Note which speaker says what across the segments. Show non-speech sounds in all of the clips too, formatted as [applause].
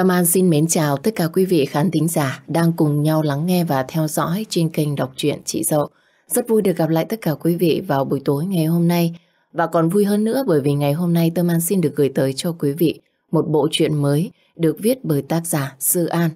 Speaker 1: Tâm An xin mến chào tất cả quý vị khán thính giả đang cùng nhau lắng nghe và theo dõi trên kênh đọc truyện Chị Dậu. Rất vui được gặp lại tất cả quý vị vào buổi tối ngày hôm nay. Và còn vui hơn nữa bởi vì ngày hôm nay Tâm An xin được gửi tới cho quý vị một bộ truyện mới được viết bởi tác giả Sư An.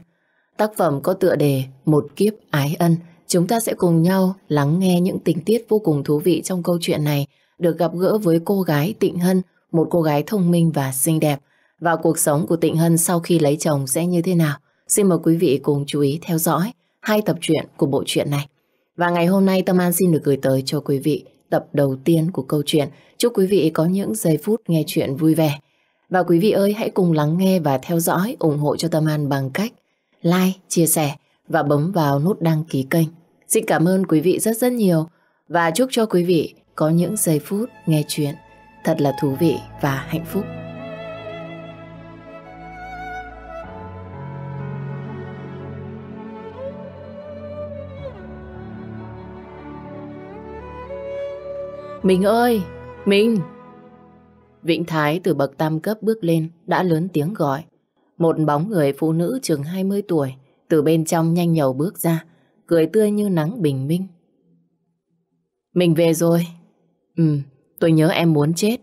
Speaker 1: Tác phẩm có tựa đề Một kiếp ái ân. Chúng ta sẽ cùng nhau lắng nghe những tình tiết vô cùng thú vị trong câu chuyện này được gặp gỡ với cô gái Tịnh Hân, một cô gái thông minh và xinh đẹp và cuộc sống của Tịnh Hân sau khi lấy chồng sẽ như thế nào. Xin mời quý vị cùng chú ý theo dõi hai tập truyện của bộ truyện này. Và ngày hôm nay Tâm An xin được gửi tới cho quý vị tập đầu tiên của câu chuyện. Chúc quý vị có những giây phút nghe chuyện vui vẻ. Và quý vị ơi hãy cùng lắng nghe và theo dõi, ủng hộ cho Tâm An bằng cách like, chia sẻ và bấm vào nút đăng ký kênh. Xin cảm ơn quý vị rất rất nhiều và chúc cho quý vị có những giây phút nghe chuyện thật là thú vị và hạnh phúc. Mình ơi! Mình! Vĩnh Thái từ bậc tam cấp bước lên đã lớn tiếng gọi. Một bóng người phụ nữ chừng 20 tuổi từ bên trong nhanh nhầu bước ra, cười tươi như nắng bình minh. Mình về rồi. Ừ, tôi nhớ em muốn chết.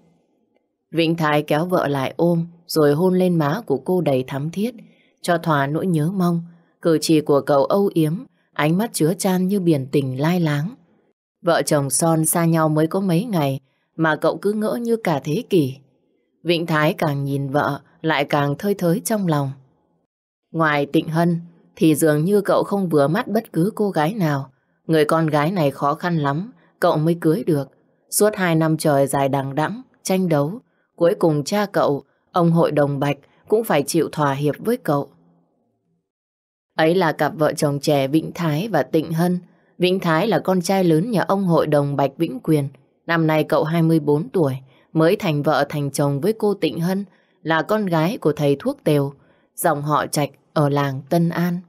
Speaker 1: Vĩnh Thái kéo vợ lại ôm rồi hôn lên má của cô đầy thắm thiết, cho thỏa nỗi nhớ mong. Cử chỉ của cậu âu yếm, ánh mắt chứa chan như biển tình lai láng. Vợ chồng Son xa nhau mới có mấy ngày mà cậu cứ ngỡ như cả thế kỷ. Vịnh Thái càng nhìn vợ lại càng thơi thới trong lòng. Ngoài Tịnh Hân thì dường như cậu không vừa mắt bất cứ cô gái nào. Người con gái này khó khăn lắm, cậu mới cưới được. Suốt hai năm trời dài đằng đẵng tranh đấu, cuối cùng cha cậu, ông hội đồng Bạch cũng phải chịu thỏa hiệp với cậu. Ấy là cặp vợ chồng trẻ Vịnh Thái và Tịnh Hân Vĩnh Thái là con trai lớn nhà ông hội đồng Bạch Vĩnh Quyền. Năm nay cậu 24 tuổi, mới thành vợ thành chồng với cô Tịnh Hân, là con gái của thầy thuốc tều, dòng họ trạch ở làng Tân An.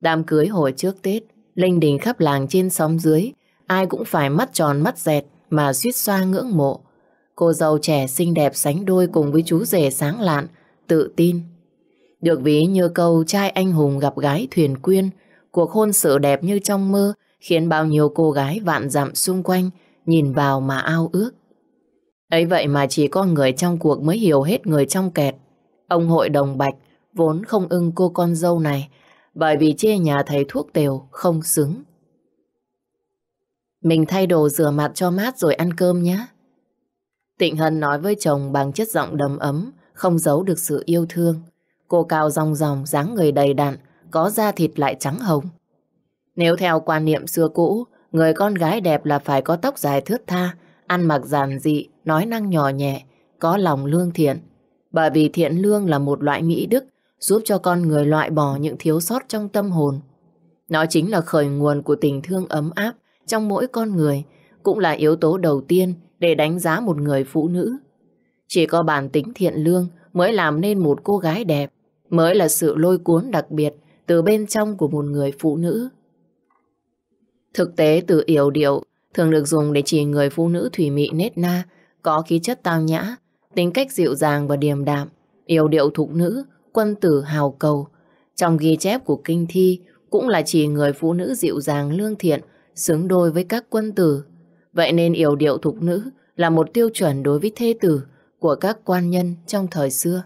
Speaker 1: Đám cưới hồi trước Tết, linh đình khắp làng trên xóm dưới, ai cũng phải mắt tròn mắt dẹt mà suýt xoa ngưỡng mộ. Cô dâu trẻ xinh đẹp sánh đôi cùng với chú rể sáng lạn, tự tin. Được ví như câu trai anh hùng gặp gái thuyền quyên, cuộc hôn sự đẹp như trong mơ khiến bao nhiêu cô gái vạn dặm xung quanh nhìn vào mà ao ước. Ấy vậy mà chỉ có người trong cuộc mới hiểu hết người trong kẹt. Ông hội đồng Bạch vốn không ưng cô con dâu này bởi vì chê nhà thầy thuốc tều không xứng. Mình thay đồ rửa mặt cho mát rồi ăn cơm nhé. Tịnh Hân nói với chồng bằng chất giọng đầm ấm, không giấu được sự yêu thương. Cô cao rong ròng, dáng người đầy đặn, có da thịt lại trắng hồng. Nếu theo quan niệm xưa cũ, người con gái đẹp là phải có tóc dài thướt tha, ăn mặc giản dị, nói năng nhỏ nhẹ, có lòng lương thiện. Bởi vì thiện lương là một loại mỹ đức giúp cho con người loại bỏ những thiếu sót trong tâm hồn. Nó chính là khởi nguồn của tình thương ấm áp trong mỗi con người, cũng là yếu tố đầu tiên để đánh giá một người phụ nữ. Chỉ có bản tính thiện lương mới làm nên một cô gái đẹp, mới là sự lôi cuốn đặc biệt từ bên trong của một người phụ nữ. Thực tế từ yểu điệu thường được dùng để chỉ người phụ nữ thủy mị nết na, có khí chất tao nhã, tính cách dịu dàng và điềm đạm, yểu điệu thục nữ, quân tử hào cầu. Trong ghi chép của kinh thi cũng là chỉ người phụ nữ dịu dàng lương thiện, xứng đôi với các quân tử. Vậy nên yểu điệu thục nữ là một tiêu chuẩn đối với thê tử của các quan nhân trong thời xưa.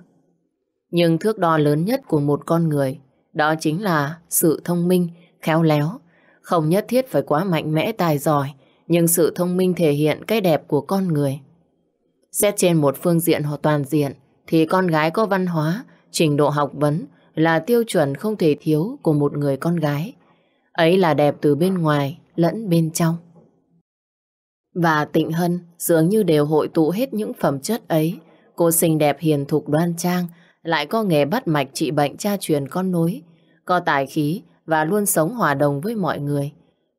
Speaker 1: Nhưng thước đo lớn nhất của một con người đó chính là sự thông minh, khéo léo. Không nhất thiết phải quá mạnh mẽ tài giỏi, nhưng sự thông minh thể hiện cái đẹp của con người. Xét trên một phương diện hoặc toàn diện, thì con gái có văn hóa, trình độ học vấn là tiêu chuẩn không thể thiếu của một người con gái. Ấy là đẹp từ bên ngoài lẫn bên trong. Và Tịnh Hân dường như đều hội tụ hết những phẩm chất ấy. Cô xinh đẹp hiền thục đoan trang, lại có nghề bắt mạch trị bệnh cha truyền con nối, có tài khí và luôn sống hòa đồng với mọi người.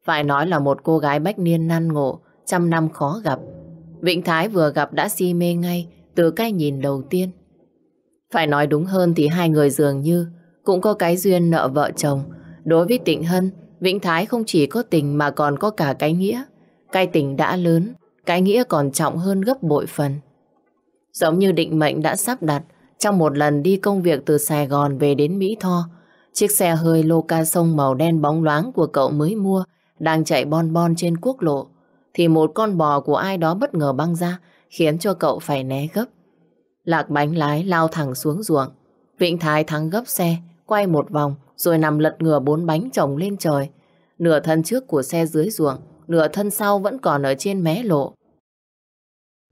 Speaker 1: Phải nói là một cô gái bách niên nan ngộ, trăm năm khó gặp. Vịnh Thái vừa gặp đã si mê ngay từ cái nhìn đầu tiên. Phải nói đúng hơn thì hai người dường như cũng có cái duyên nợ vợ chồng. Đối với Tịnh Hân, Vịnh Thái không chỉ có tình mà còn có cả cái nghĩa. Cái tình đã lớn, cái nghĩa còn trọng hơn gấp bội phần. Giống như định mệnh đã sắp đặt, trong một lần đi công việc từ Sài Gòn về đến Mỹ Tho, Chiếc xe hơi lô ca sông màu đen bóng loáng của cậu mới mua đang chạy bon bon trên quốc lộ thì một con bò của ai đó bất ngờ băng ra khiến cho cậu phải né gấp. Lạc bánh lái lao thẳng xuống ruộng. Vịnh Thái thắng gấp xe, quay một vòng rồi nằm lật ngửa bốn bánh chồng lên trời. Nửa thân trước của xe dưới ruộng, nửa thân sau vẫn còn ở trên mé lộ.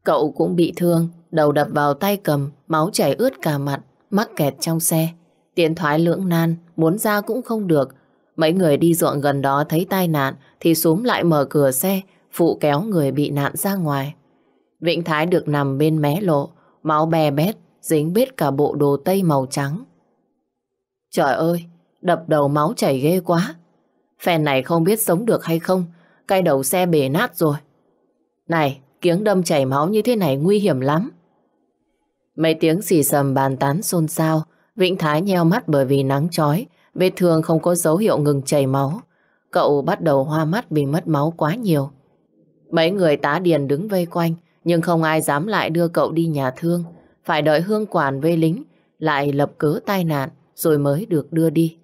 Speaker 1: Cậu cũng bị thương, đầu đập vào tay cầm, máu chảy ướt cả mặt, mắc kẹt trong xe. Tiến thoái lưỡng nan, muốn ra cũng không được. Mấy người đi ruộng gần đó thấy tai nạn thì xuống lại mở cửa xe, phụ kéo người bị nạn ra ngoài. Vĩnh Thái được nằm bên mé lộ, máu bè bét, dính bết cả bộ đồ tây màu trắng. Trời ơi, đập đầu máu chảy ghê quá. Phèn này không biết sống được hay không, cái đầu xe bể nát rồi. Này, kiếng đâm chảy máu như thế này nguy hiểm lắm. Mấy tiếng xì sầm bàn tán xôn xao, Vĩnh Thái nheo mắt bởi vì nắng chói, Vết thương không có dấu hiệu ngừng chảy máu. Cậu bắt đầu hoa mắt vì mất máu quá nhiều. Mấy người tá điền đứng vây quanh, nhưng không ai dám lại đưa cậu đi nhà thương. Phải đợi hương quản vây lính, lại lập cớ tai nạn, rồi mới được đưa đi.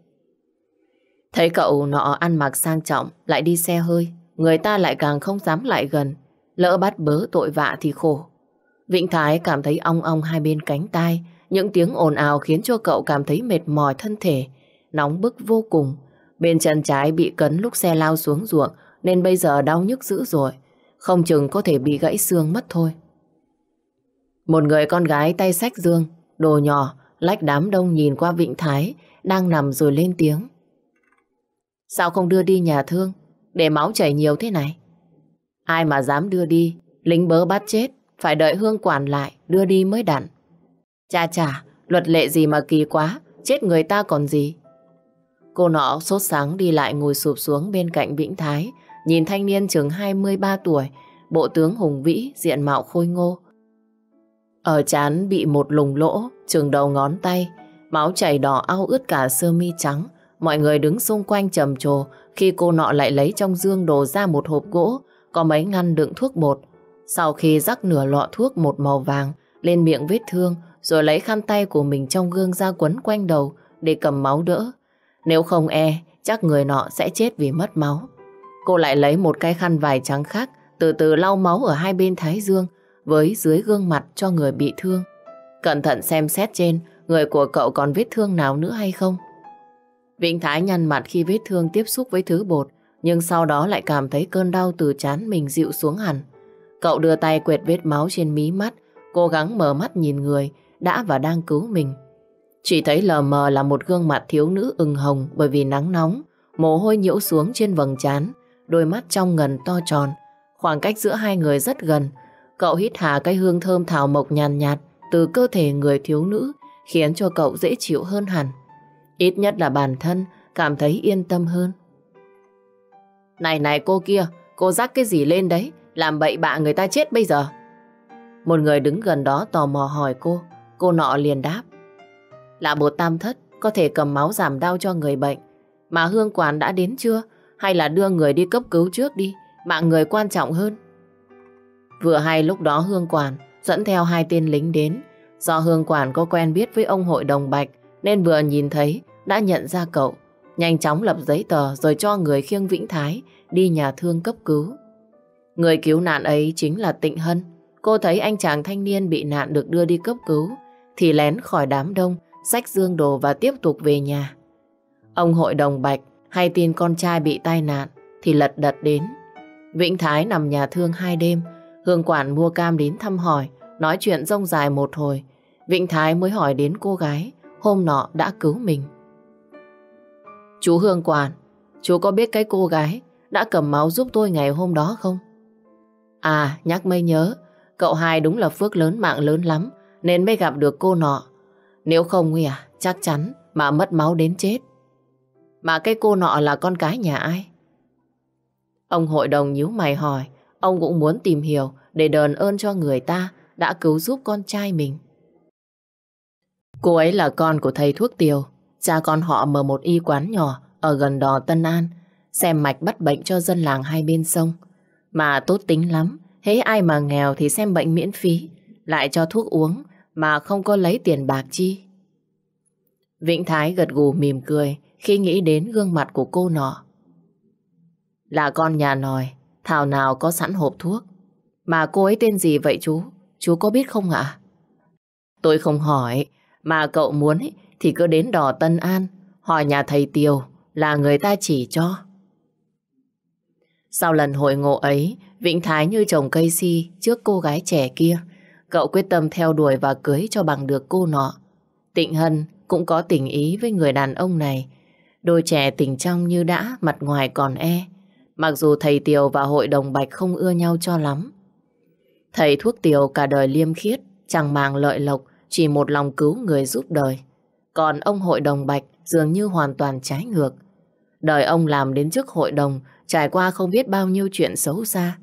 Speaker 1: Thấy cậu nọ ăn mặc sang trọng, lại đi xe hơi, người ta lại càng không dám lại gần. Lỡ bắt bớ tội vạ thì khổ. Vĩnh Thái cảm thấy ong ong hai bên cánh tai, những tiếng ồn ào khiến cho cậu cảm thấy mệt mỏi thân thể, nóng bức vô cùng. Bên chân trái bị cấn lúc xe lao xuống ruộng nên bây giờ đau nhức dữ rồi. Không chừng có thể bị gãy xương mất thôi. Một người con gái tay sách dương, đồ nhỏ, lách đám đông nhìn qua Vịnh Thái đang nằm rồi lên tiếng. Sao không đưa đi nhà thương để máu chảy nhiều thế này? Ai mà dám đưa đi, lính bớ bắt chết, phải đợi hương quản lại, đưa đi mới đặn. Cha chà, luật lệ gì mà kỳ quá, chết người ta còn gì. Cô nọ sốt sáng đi lại ngồi sụp xuống bên cạnh Vĩnh Thái, nhìn thanh niên chừng 23 tuổi, bộ tướng hùng vĩ, diện mạo khôi ngô. Ở chán bị một lùng lỗ, chừng đầu ngón tay, máu chảy đỏ ao ướt cả sơ mi trắng. Mọi người đứng xung quanh trầm trồ khi cô nọ lại lấy trong dương đồ ra một hộp gỗ, có mấy ngăn đựng thuốc bột. Sau khi rắc nửa lọ thuốc một màu vàng lên miệng vết thương, rồi lấy khăn tay của mình trong gương ra quấn quanh đầu để cầm máu đỡ, nếu không e, chắc người nọ sẽ chết vì mất máu. Cô lại lấy một cái khăn vải trắng khác, từ từ lau máu ở hai bên thái dương với dưới gương mặt cho người bị thương. Cẩn thận xem xét trên người của cậu còn vết thương nào nữa hay không. Vĩnh Thái nhăn mặt khi vết thương tiếp xúc với thứ bột, nhưng sau đó lại cảm thấy cơn đau từ chán mình dịu xuống hẳn. Cậu đưa tay quệt vết máu trên mí mắt, cố gắng mở mắt nhìn người đã và đang cứu mình. Chỉ thấy lờ mờ là một gương mặt thiếu nữ ửng hồng bởi vì nắng nóng, mồ hôi nhễu xuống trên vầng trán, đôi mắt trong ngần to tròn. Khoảng cách giữa hai người rất gần, cậu hít hà cái hương thơm thảo mộc nhàn nhạt, nhạt từ cơ thể người thiếu nữ, khiến cho cậu dễ chịu hơn hẳn. Ít nhất là bản thân cảm thấy yên tâm hơn. Này này cô kia, cô rắc cái gì lên đấy, làm bậy bạ người ta chết bây giờ. Một người đứng gần đó tò mò hỏi cô, cô nọ liền đáp là bột tam thất có thể cầm máu giảm đau cho người bệnh. Mà Hương Quản đã đến chưa? Hay là đưa người đi cấp cứu trước đi, mạng người quan trọng hơn. Vừa hay lúc đó Hương Quản dẫn theo hai tên lính đến. Do Hương Quản có quen biết với ông hội đồng Bạch nên vừa nhìn thấy đã nhận ra cậu. Nhanh chóng lập giấy tờ rồi cho người khiêng Vĩnh Thái đi nhà thương cấp cứu. Người cứu nạn ấy chính là Tịnh Hân. Cô thấy anh chàng thanh niên bị nạn được đưa đi cấp cứu thì lén khỏi đám đông xách dương đồ và tiếp tục về nhà. Ông hội đồng Bạch hay tin con trai bị tai nạn thì lật đật đến. Vĩnh Thái nằm nhà thương hai đêm, Hương Quản mua cam đến thăm hỏi, nói chuyện rông dài một hồi. Vĩnh Thái mới hỏi đến cô gái hôm nọ đã cứu mình. Chú Hương Quản, chú có biết cái cô gái đã cầm máu giúp tôi ngày hôm đó không? À, nhắc mới nhớ, cậu hai đúng là phước lớn mạng lớn lắm nên mới gặp được cô nọ. Nếu không Huy à, chắc chắn mà mất máu đến chết. Mà cái cô nọ là con cái nhà ai? Ông hội đồng nhíu mày hỏi, ông cũng muốn tìm hiểu để đền ơn cho người ta đã cứu giúp con trai mình. Cô ấy là con của thầy thuốc tiều, cha con họ mở một y quán nhỏ ở gần đò Tân An, xem mạch bắt bệnh cho dân làng hai bên sông. Mà tốt tính lắm, hễ ai mà nghèo thì xem bệnh miễn phí, lại cho thuốc uống mà không có lấy tiền bạc chi. Vĩnh Thái gật gù mỉm cười khi nghĩ đến gương mặt của cô nọ. Là con nhà nòi, thảo nào có sẵn hộp thuốc. Mà cô ấy tên gì vậy chú? Chú có biết không ạ? Tôi không hỏi, mà cậu muốn ấy, thì cứ đến đò Tân An, hỏi nhà thầy Tiều là người ta chỉ cho. Sau lần hội ngộ ấy, Vĩnh Thái như trồng cây si trước cô gái trẻ kia, Cậu quyết tâm theo đuổi và cưới cho bằng được cô nọ. Tịnh Hân cũng có tình ý với người đàn ông này. Đôi trẻ tình trong như đã, mặt ngoài còn e. Mặc dù thầy Tiều và hội đồng Bạch không ưa nhau cho lắm. Thầy thuốc Tiều cả đời liêm khiết, chẳng màng lợi lộc, chỉ một lòng cứu người giúp đời. Còn ông hội đồng Bạch dường như hoàn toàn trái ngược. Đời ông làm đến trước hội đồng, trải qua không biết bao nhiêu chuyện xấu xa.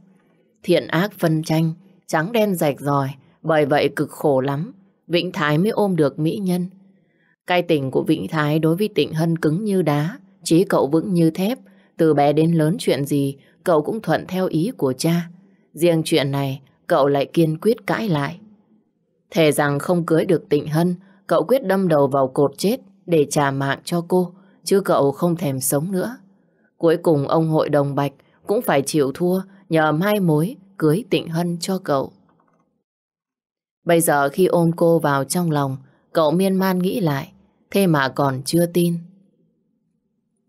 Speaker 1: Thiện ác phân tranh, trắng đen rạch ròi, bởi vậy cực khổ lắm, Vĩnh Thái mới ôm được mỹ nhân. Cái tình của Vĩnh Thái đối với Tịnh Hân cứng như đá, trí cậu vững như thép. Từ bé đến lớn chuyện gì, cậu cũng thuận theo ý của cha. Riêng chuyện này, cậu lại kiên quyết cãi lại. Thề rằng không cưới được Tịnh Hân, cậu quyết đâm đầu vào cột chết để trả mạng cho cô, chứ cậu không thèm sống nữa. Cuối cùng ông hội đồng Bạch cũng phải chịu thua nhờ mai mối cưới Tịnh Hân cho cậu. Bây giờ khi ôm cô vào trong lòng, cậu miên man nghĩ lại, thế mà còn chưa tin.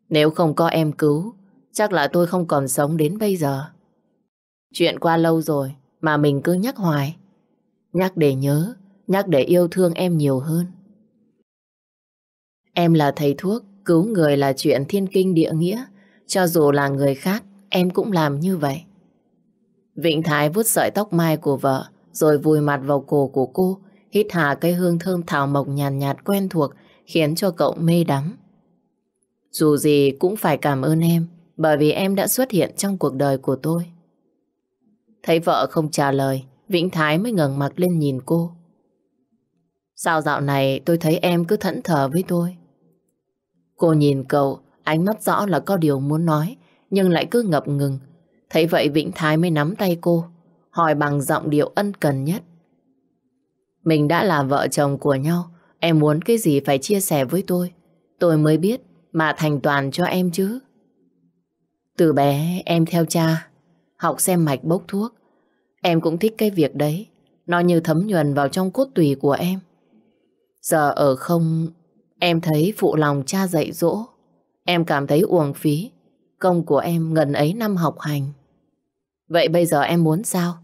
Speaker 1: Nếu không có em cứu, chắc là tôi không còn sống đến bây giờ. Chuyện qua lâu rồi mà mình cứ nhắc hoài. Nhắc để nhớ, nhắc để yêu thương em nhiều hơn. Em là thầy thuốc, cứu người là chuyện thiên kinh địa nghĩa. Cho dù là người khác, em cũng làm như vậy. Vịnh Thái vuốt sợi tóc mai của vợ, rồi vùi mặt vào cổ của cô, hít hà cái hương thơm thảo mộc nhàn nhạt, nhạt quen thuộc, khiến cho cậu mê đắm. Dù gì cũng phải cảm ơn em, bởi vì em đã xuất hiện trong cuộc đời của tôi. Thấy vợ không trả lời, Vĩnh Thái mới ngẩng mặt lên nhìn cô. Sao dạo này tôi thấy em cứ thẫn thờ với tôi? Cô nhìn cậu, ánh mắt rõ là có điều muốn nói, nhưng lại cứ ngập ngừng. Thấy vậy Vĩnh Thái mới nắm tay cô, hỏi bằng giọng điệu ân cần nhất. Mình đã là vợ chồng của nhau, em muốn cái gì phải chia sẻ với tôi. Tôi mới biết mà thành toàn cho em chứ. Từ bé em theo cha, học xem mạch bốc thuốc. Em cũng thích cái việc đấy, nó như thấm nhuần vào trong cốt tủy của em. Giờ ở không, em thấy phụ lòng cha dạy dỗ. Em cảm thấy uổng phí, công của em gần ấy năm học hành. Vậy bây giờ em muốn sao?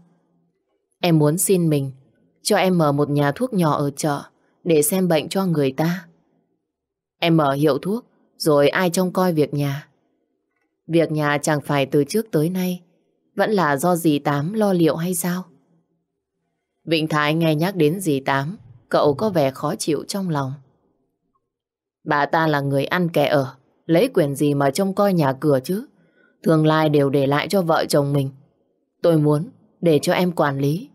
Speaker 1: Em muốn xin mình cho em mở một nhà thuốc nhỏ ở chợ để xem bệnh cho người ta. Em mở hiệu thuốc rồi ai trông coi việc nhà. Việc nhà chẳng phải từ trước tới nay vẫn là do dì Tám lo liệu hay sao? Vịnh Thái nghe nhắc đến dì Tám cậu có vẻ khó chịu trong lòng. Bà ta là người ăn kẻ ở lấy quyền gì mà trông coi nhà cửa chứ? Tương lai đều để lại cho vợ chồng mình. Tôi muốn để cho em quản lý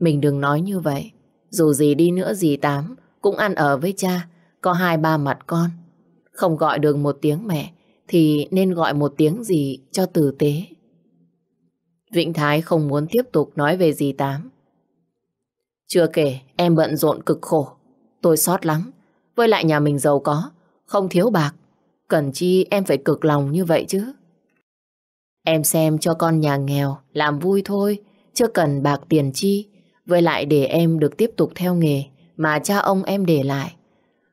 Speaker 1: mình đừng nói như vậy. Dù gì đi nữa gì tám, cũng ăn ở với cha, có hai ba mặt con. Không gọi được một tiếng mẹ, thì nên gọi một tiếng gì cho tử tế. Vĩnh Thái không muốn tiếp tục nói về dì Tám. Chưa kể, em bận rộn cực khổ. Tôi sót lắm. Với lại nhà mình giàu có, không thiếu bạc. Cần chi em phải cực lòng như vậy chứ. Em xem cho con nhà nghèo, làm vui thôi, chưa cần bạc tiền chi. Với lại để em được tiếp tục theo nghề mà cha ông em để lại.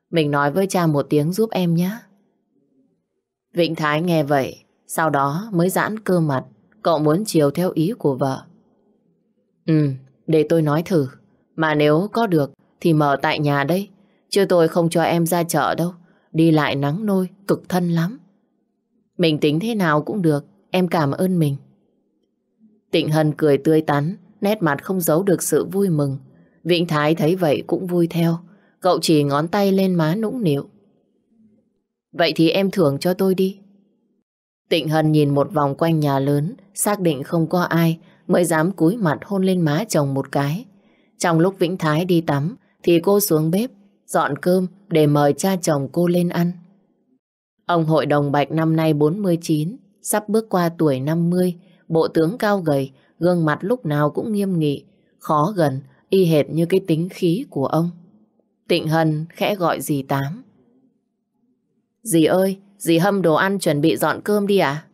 Speaker 1: Mình nói với cha một tiếng giúp em nhé. Vịnh Thái nghe vậy, sau đó mới giãn cơ mặt. Cậu muốn chiều theo ý của vợ. Ừ, để tôi nói thử. Mà nếu có được thì mở tại nhà đây. Chứ tôi không cho em ra chợ đâu. Đi lại nắng nôi, cực thân lắm. Mình tính thế nào cũng được, em cảm ơn mình. Tịnh Hân cười tươi tắn, nét mặt không giấu được sự vui mừng. Vĩnh Thái thấy vậy cũng vui theo, cậu chỉ ngón tay lên má nũng nịu. Vậy thì em thưởng cho tôi đi. Tịnh Hân nhìn một vòng quanh nhà lớn, xác định không có ai mới dám cúi mặt hôn lên má chồng một cái. Trong lúc Vĩnh Thái đi tắm thì cô xuống bếp, dọn cơm để mời cha chồng cô lên ăn. Ông hội đồng Bạch năm nay 49, sắp bước qua tuổi 50, bộ tướng cao gầy, gương mặt lúc nào cũng nghiêm nghị, khó gần, y hệt như cái tính khí của ông. Tịnh Hân khẽ gọi dì Tám. Dì ơi, dì hâm đồ ăn chuẩn bị dọn cơm đi à?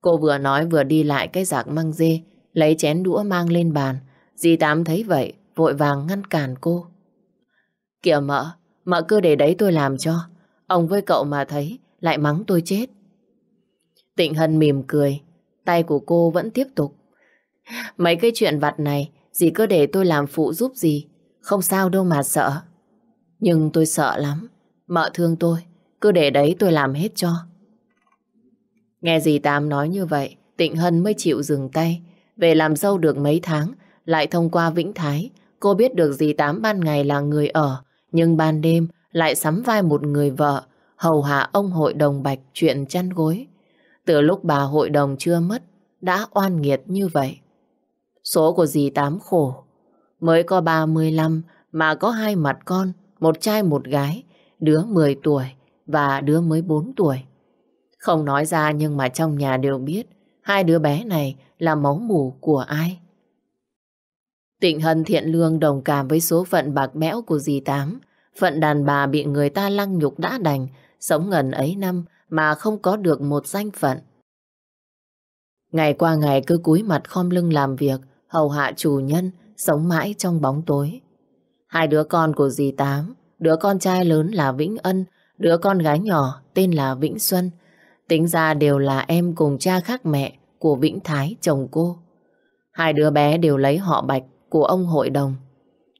Speaker 1: Cô vừa nói vừa đi lại cái giạc măng dê, lấy chén đũa mang lên bàn. Dì Tám thấy vậy, vội vàng ngăn cản cô. Kìa mợ, mợ cứ để đấy tôi làm cho. Ông với cậu mà thấy, lại mắng tôi chết. Tịnh Hân mỉm cười, tay của cô vẫn tiếp tục Mấy cái chuyện vặt này, dì cứ để tôi làm phụ giúp gì Không sao đâu mà sợ. Nhưng tôi sợ lắm. Mợ thương tôi, cứ để đấy tôi làm hết cho. Nghe dì Tám nói như vậy, Tịnh Hân mới chịu dừng tay. Về làm dâu được mấy tháng, lại thông qua Vĩnh Thái, cô biết được dì Tám ban ngày là người ở, nhưng ban đêm lại sắm vai một người vợ, hầu hạ ông hội đồng bạch chuyện chăn gối. Từ lúc bà hội đồng chưa mất, đã oan nghiệt như vậy. Số của dì Tám khổ. Mới có 35 mà có hai mặt con, một trai một gái, đứa 10 tuổi và đứa mới 4 tuổi. Không nói ra nhưng mà trong nhà đều biết hai đứa bé này là máu mủ của ai. Tịnh Hân thiện lương đồng cảm với số phận bạc bẽo của dì Tám. Phận đàn bà bị người ta lăng nhục đã đành, sống ngần ấy năm mà không có được một danh phận. Ngày qua ngày cứ cúi mặt khom lưng làm việc, hầu hạ chủ nhân, sống mãi trong bóng tối. Hai đứa con của dì Tám, đứa con trai lớn là Vĩnh Ân, đứa con gái nhỏ tên là Vĩnh Xuân. Tính ra đều là em cùng cha khác mẹ của Vĩnh Thái chồng cô. Hai đứa bé đều lấy họ bạch của ông hội đồng.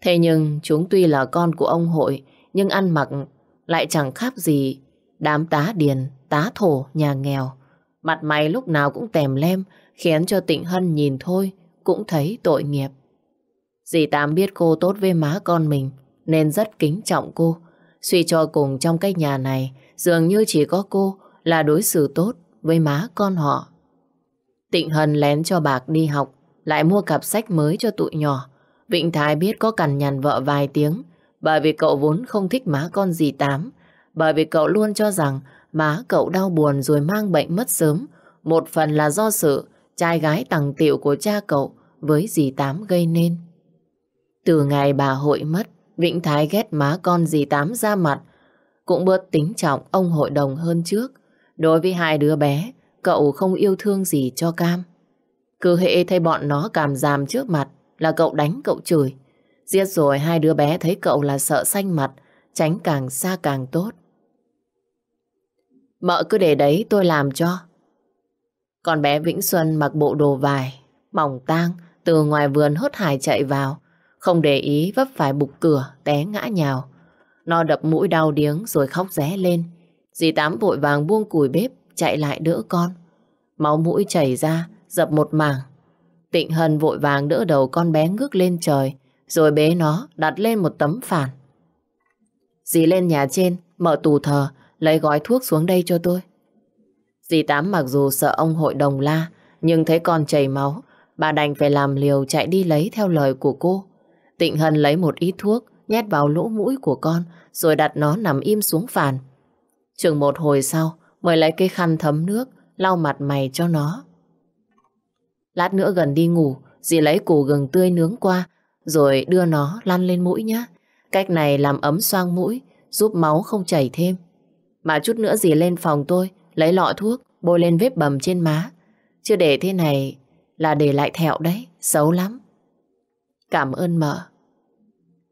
Speaker 1: Thế nhưng chúng tuy là con của ông hội nhưng ăn mặc lại chẳng khác gì đám tá điền, tá thổ, nhà nghèo. Mặt mày lúc nào cũng tèm lem khiến cho Tịnh Hân nhìn thôi cũng thấy tội nghiệp. Dì Tám biết cô tốt với má con mình nên rất kính trọng cô. Suy cho cùng trong cái nhà này dường như chỉ có cô là đối xử tốt với má con họ. Tịnh Hân lén cho Bạc đi học lại mua cặp sách mới cho tụi nhỏ. Vịnh Thái biết có cằn nhằn vợ vài tiếng bởi vì cậu vốn không thích má con dì Tám bởi vì cậu luôn cho rằng má cậu đau buồn rồi mang bệnh mất sớm một phần là do sự trai gái tằng tiểu của cha cậu với dì Tám gây nên. Từ ngày bà hội mất, Vĩnh Thái ghét má con dì Tám ra mặt, cũng bớt tính trọng ông hội đồng hơn trước. Đối với hai đứa bé, cậu không yêu thương gì cho Cam. Cứ hệ thấy bọn nó cảm giảm trước mặt là cậu đánh cậu chửi. Giết rồi hai đứa bé thấy cậu là sợ xanh mặt, tránh càng xa càng tốt. Mợ cứ để đấy tôi làm cho. còn bé Vĩnh Xuân mặc bộ đồ vải, mỏng tang, từ ngoài vườn hốt hải chạy vào, không để ý vấp phải bục cửa, té ngã nhào. Nó đập mũi đau điếng rồi khóc ré lên. Dì Tám vội vàng buông củi bếp, chạy lại đỡ con. Máu mũi chảy ra, dập một mảng. Tịnh Hân vội vàng đỡ đầu con bé ngước lên trời, rồi bế nó đặt lên một tấm phản. Dì lên nhà trên, mở tủ thờ, lấy gói thuốc xuống đây cho tôi. Dì Tám mặc dù sợ ông hội đồng la, nhưng thấy con chảy máu, Bà đành phải làm liều chạy đi lấy theo lời của cô. Tịnh Hân lấy một ít thuốc, nhét vào lỗ mũi của con, rồi đặt nó nằm im xuống phàn. Chừng một hồi sau, mới lấy cái khăn thấm nước, lau mặt mày cho nó. Lát nữa gần đi ngủ, dì lấy củ gừng tươi nướng qua, rồi đưa nó lăn lên mũi nhé. Cách này làm ấm xoang mũi, giúp máu không chảy thêm. Mà chút nữa dì lên phòng tôi, lấy lọ thuốc, bôi lên vết bầm trên má. Chưa để thế này, là để lại thẹo đấy, xấu lắm. Cảm ơn mợ.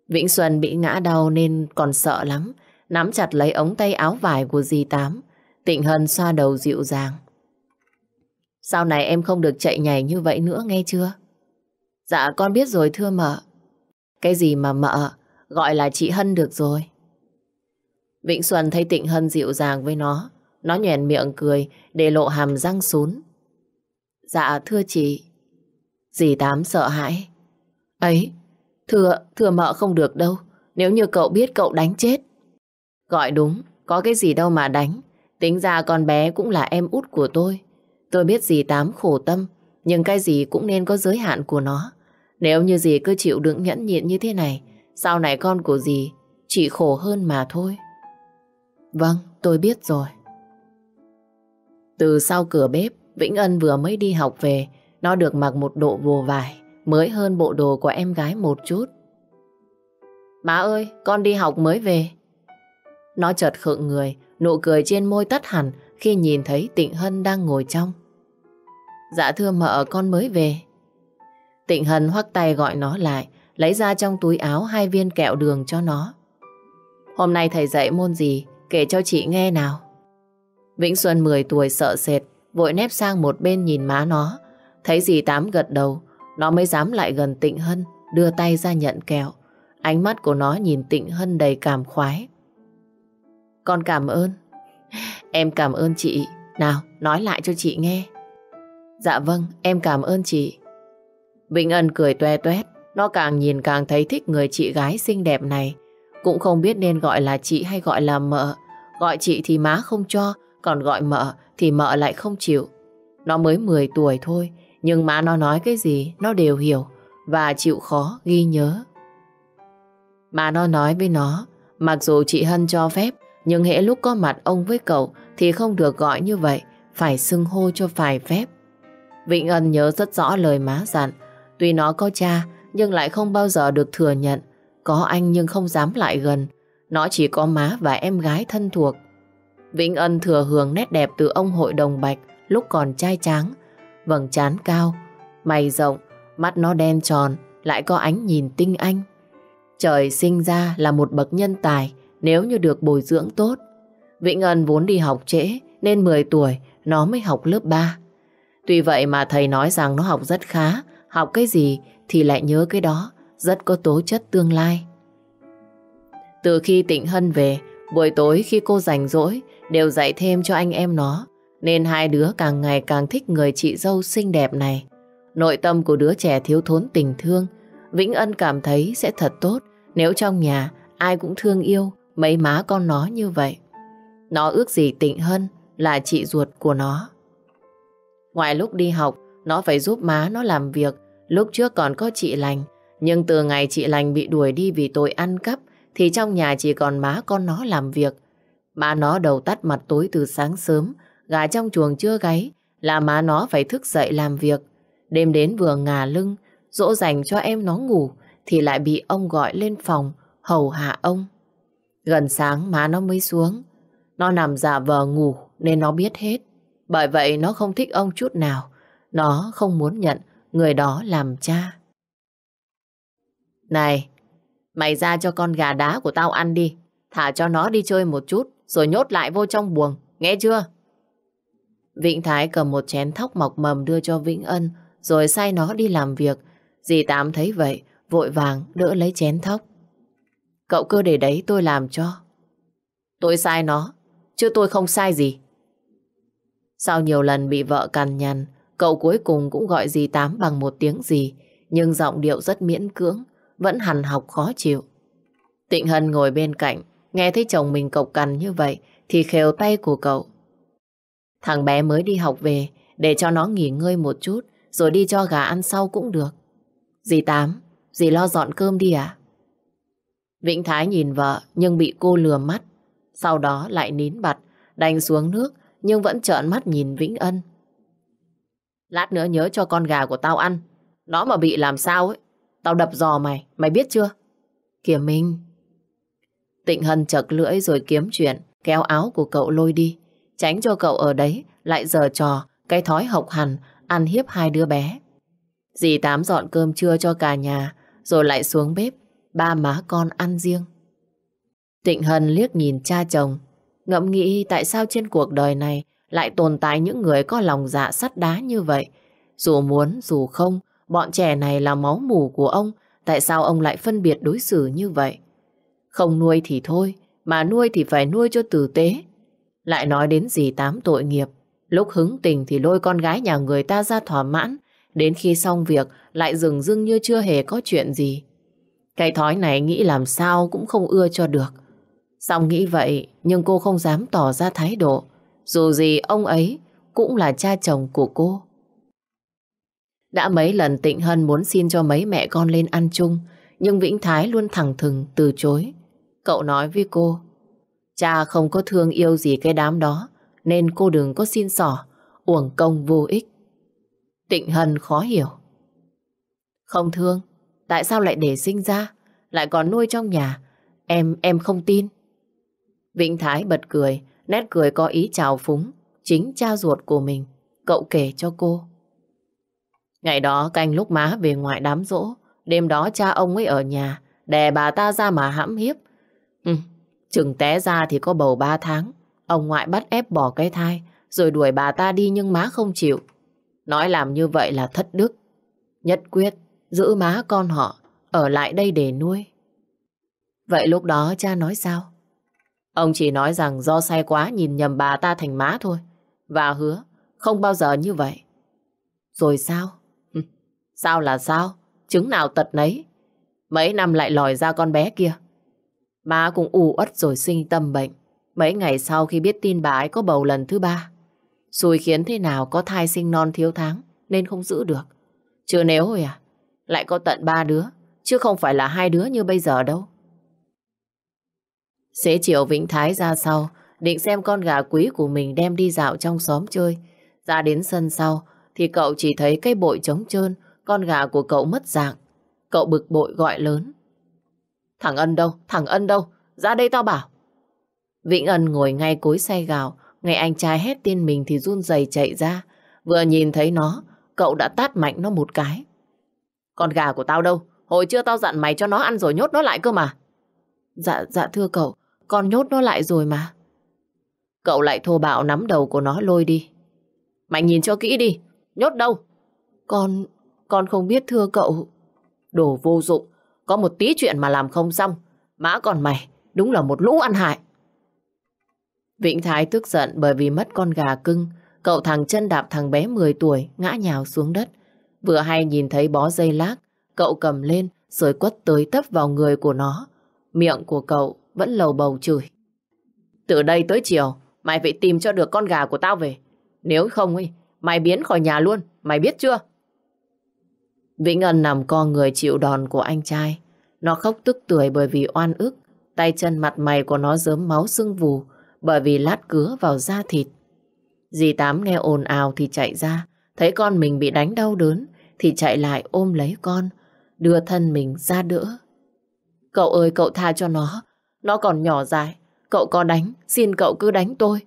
Speaker 1: Vĩnh Xuân bị ngã đau nên còn sợ lắm, nắm chặt lấy ống tay áo vải của dì Tám. Tịnh Hân xoa đầu dịu dàng. Sau này em không được chạy nhảy như vậy nữa nghe chưa? Dạ con biết rồi thưa mợ. Cái gì mà mợ, gọi là chị Hân được rồi. Vĩnh Xuân thấy Tịnh Hân dịu dàng với nó, nó nhèn miệng cười để lộ hàm răng xuống. Dạ thưa chị. Dì Tám sợ hãi. Ấy, thưa, thưa mợ không được đâu. Nếu như cậu biết cậu đánh chết. Gọi đúng, có cái gì đâu mà đánh. Tính ra con bé cũng là em út của tôi. Tôi biết dì Tám khổ tâm, nhưng cái gì cũng nên có giới hạn của nó. Nếu như dì cứ chịu đựng nhẫn nhịn như thế này, sau này con của dì chỉ khổ hơn mà thôi. Vâng, tôi biết rồi. Từ sau cửa bếp, Vĩnh Ân vừa mới đi học về, nó được mặc một bộ vồ vải, mới hơn bộ đồ của em gái một chút. Má ơi, con đi học mới về. Nó chợt khựng người, nụ cười trên môi tắt hẳn khi nhìn thấy Tịnh Hân đang ngồi trong. Dạ thưa mợ, con mới về. Tịnh Hân hoắc tay gọi nó lại, lấy ra trong túi áo hai viên kẹo đường cho nó. Hôm nay thầy dạy môn gì, kể cho chị nghe nào. Vĩnh Xuân 10 tuổi sợ sệt, vội nép sang một bên nhìn má nó. Thấy dì Tám gật đầu, nó mới dám lại gần Tịnh Hân, đưa tay ra nhận kẹo. Ánh mắt của nó nhìn Tịnh Hân đầy cảm khoái. Con cảm ơn. Em cảm ơn chị. Nào, nói lại cho chị nghe. Dạ vâng, em cảm ơn chị. Vĩnh Ân cười toe toét, nó càng nhìn càng thấy thích người chị gái xinh đẹp này. Cũng không biết nên gọi là chị hay gọi là mợ. Gọi chị thì má không cho, còn gọi mợ thì mợ lại không chịu. Nó mới 10 tuổi thôi, nhưng má nó nói cái gì nó đều hiểu và chịu khó ghi nhớ. Má nó nói với nó, mặc dù chị Hân cho phép, nhưng hễ lúc có mặt ông với cậu thì không được gọi như vậy, phải xưng hô cho phải phép. Vịnh Ân nhớ rất rõ lời má dặn, tuy nó có cha nhưng lại không bao giờ được thừa nhận, có anh nhưng không dám lại gần, nó chỉ có má và em gái thân thuộc Vĩnh Ân thừa hưởng nét đẹp từ ông hội đồng bạch lúc còn trai tráng, vầng trán cao, mày rộng, mắt nó đen tròn, lại có ánh nhìn tinh anh. Trời sinh ra là một bậc nhân tài nếu như được bồi dưỡng tốt. Vĩnh Ân vốn đi học trễ nên 10 tuổi nó mới học lớp 3. Tuy vậy mà thầy nói rằng nó học rất khá, học cái gì thì lại nhớ cái đó, rất có tố chất tương lai. Từ khi Tịnh Hân về, Buổi tối khi cô rảnh rỗi đều dạy thêm cho anh em nó nên hai đứa càng ngày càng thích người chị dâu xinh đẹp này. Nội tâm của đứa trẻ thiếu thốn tình thương Vĩnh Ân cảm thấy sẽ thật tốt nếu trong nhà ai cũng thương yêu mấy má con nó như vậy. Nó ước gì Tịnh hơn là chị ruột của nó. Ngoài lúc đi học, nó phải giúp má nó làm việc. Lúc trước còn có chị Lành, nhưng từ ngày chị Lành bị đuổi đi vì tội ăn cắp, thì trong nhà chỉ còn má con nó làm việc. Má nó đầu tắt mặt tối từ sáng sớm, gà trong chuồng chưa gáy, là má nó phải thức dậy làm việc. Đêm đến vừa ngà lưng, dỗ dành cho em nó ngủ, thì lại bị ông gọi lên phòng, hầu hạ ông. Gần sáng má nó mới xuống. Nó nằm giả vờ ngủ nên nó biết hết. Bởi vậy nó không thích ông chút nào. Nó không muốn nhận người đó làm cha. Này, Mày ra cho con gà đá của tao ăn đi. Thả cho nó đi chơi một chút, rồi nhốt lại vô trong buồng, nghe chưa? Vĩnh Thái cầm một chén thóc mọc mầm đưa cho Vĩnh Ân, rồi sai nó đi làm việc. Dì Tám thấy vậy, vội vàng đỡ lấy chén thóc. Cậu cứ để đấy tôi làm cho. Tôi sai nó, chứ tôi không sai gì. Sau nhiều lần bị vợ cằn nhằn, cậu cuối cùng cũng gọi dì Tám bằng một tiếng gì, nhưng giọng điệu rất miễn cưỡng, vẫn hằn học khó chịu. Tịnh Hân ngồi bên cạnh, nghe thấy chồng mình cộc cằn như vậy thì khều tay của cậu. Thằng bé mới đi học về, để cho nó nghỉ ngơi một chút, rồi đi cho gà ăn sau cũng được. Dì Tám, dì lo dọn cơm đi à? Vĩnh Thái nhìn vợ nhưng bị cô lừa mắt, sau đó lại nín bặt, đành xuống nước nhưng vẫn trợn mắt nhìn Vĩnh Ân. Lát nữa nhớ cho con gà của tao ăn, nó mà bị làm sao ấy, Tao đập giò mày, mày biết chưa? Kìa Minh. Tịnh Hân chật lưỡi rồi kiếm chuyện, kéo áo của cậu lôi đi. Tránh cho cậu ở đấy, lại giờ trò, cái thói học hành, ăn hiếp hai đứa bé. Dì Tám dọn cơm trưa cho cả nhà, rồi lại xuống bếp, ba má con ăn riêng. Tịnh Hân liếc nhìn cha chồng, ngẫm nghĩ tại sao trên cuộc đời này lại tồn tại những người có lòng dạ sắt đá như vậy. Dù muốn, dù không, Bọn trẻ này là máu mủ của ông, tại sao ông lại phân biệt đối xử như vậy? Không nuôi thì thôi, mà nuôi thì phải nuôi cho tử tế. Lại nói đến gì tám tội nghiệp, lúc hứng tình thì lôi con gái nhà người ta ra thỏa mãn, đến khi xong việc lại dừng dưng như chưa hề có chuyện gì. Cái thói này nghĩ làm sao cũng không ưa cho được. Xong nghĩ vậy, nhưng cô không dám tỏ ra thái độ. Dù gì ông ấy cũng là cha chồng của cô. Đã mấy lần Tịnh Hân muốn xin cho mấy mẹ con lên ăn chung, nhưng Vĩnh Thái luôn thẳng thừng từ chối. Cậu nói với cô, cha không có thương yêu gì cái đám đó, nên cô đừng có xin sỏ, uổng công vô ích. Tịnh Hân khó hiểu. Không thương, tại sao lại để sinh ra, lại còn nuôi trong nhà, em, em không tin. Vĩnh Thái bật cười, nét cười có ý chào phúng, chính cha ruột của mình, cậu kể cho cô. Ngày đó canh lúc má về ngoại đám rỗ, đêm đó cha ông ấy ở nhà, đè bà ta ra mà hãm hiếp. Ừ, chừng té ra thì có bầu ba tháng, ông ngoại bắt ép bỏ cái thai, rồi đuổi bà ta đi nhưng má không chịu. Nói làm như vậy là thất đức. Nhất quyết, giữ má con họ, ở lại đây để nuôi. Vậy lúc đó cha nói sao? Ông chỉ nói rằng do say quá nhìn nhầm bà ta thành má thôi. Và hứa, không bao giờ như vậy. Rồi sao? Sao là sao? Chứng nào tật nấy? Mấy năm lại lòi ra con bé kia. Má cũng u uất rồi sinh tâm bệnh. Mấy ngày sau khi biết tin bà ấy có bầu lần thứ ba. Xui khiến thế nào có thai sinh non thiếu tháng nên không giữ được. Chưa nếu rồi à? Lại có tận ba đứa, chứ không phải là hai đứa như bây giờ đâu. Xế chiều Vĩnh Thái ra sau, định xem con gà quý của mình đem đi dạo trong xóm chơi. Ra đến sân sau, thì cậu chỉ thấy cây bội trống trơn, con gà của cậu mất dạng. Cậu bực bội gọi lớn. Thằng Ân đâu? Thằng Ân đâu? Ra đây tao bảo. Vĩnh Ân ngồi ngay cối xe gào. Nghe anh trai hét tên mình thì run rẩy chạy ra. Vừa nhìn thấy nó, cậu đã tát mạnh nó một cái. Con gà của tao đâu? Hồi trưa tao dặn mày cho nó ăn rồi nhốt nó lại cơ mà. Dạ, dạ thưa cậu, con nhốt nó lại rồi mà. Cậu lại thô bạo nắm đầu của nó lôi đi. Mày nhìn cho kỹ đi, nhốt đâu? Con, con không biết thưa cậu. Đồ vô dụng, có một tí chuyện mà làm không xong. Mã còn mày, đúng là một lũ ăn hại. Vĩnh Thái tức giận bởi vì mất con gà cưng. Cậu thằng chân đạp thằng bé 10 tuổi, ngã nhào xuống đất. Vừa hay nhìn thấy bó dây lác, cậu cầm lên rồi quất tới tấp vào người của nó. Miệng của cậu vẫn lầu bầu chửi. Từ đây tới chiều, mày phải tìm cho được con gà của tao về. Nếu không ấy, mày biến khỏi nhà luôn, mày biết chưa? Vĩnh Ân nằm co người chịu đòn của anh trai. Nó khóc tức tuổi bởi vì oan ức. Tay chân mặt mày của nó dớm máu sưng vù bởi vì lát cứa vào da thịt. Dì Tám nghe ồn ào thì chạy ra. Thấy con mình bị đánh đau đớn thì chạy lại ôm lấy con. Đưa thân mình ra đỡ. Cậu ơi cậu tha cho nó. Nó còn nhỏ dài. Cậu có đánh. Xin cậu cứ đánh tôi.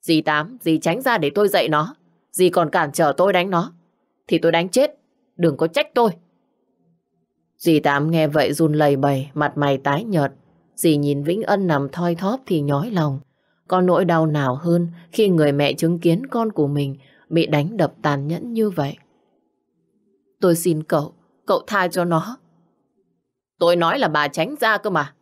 Speaker 1: Dì Tám, dì tránh ra để tôi dạy nó. Dì còn cản trở tôi đánh nó. Thì tôi đánh chết đừng có trách tôi. Dì Tám nghe vậy run lầy bầy, mặt mày tái nhợt. Dì nhìn Vĩnh Ân nằm thoi thóp thì nhói lòng. Có nỗi đau nào hơn khi người mẹ chứng kiến con của mình bị đánh đập tàn nhẫn như vậy. Tôi xin cậu, cậu tha cho nó. Tôi nói là bà tránh ra cơ mà.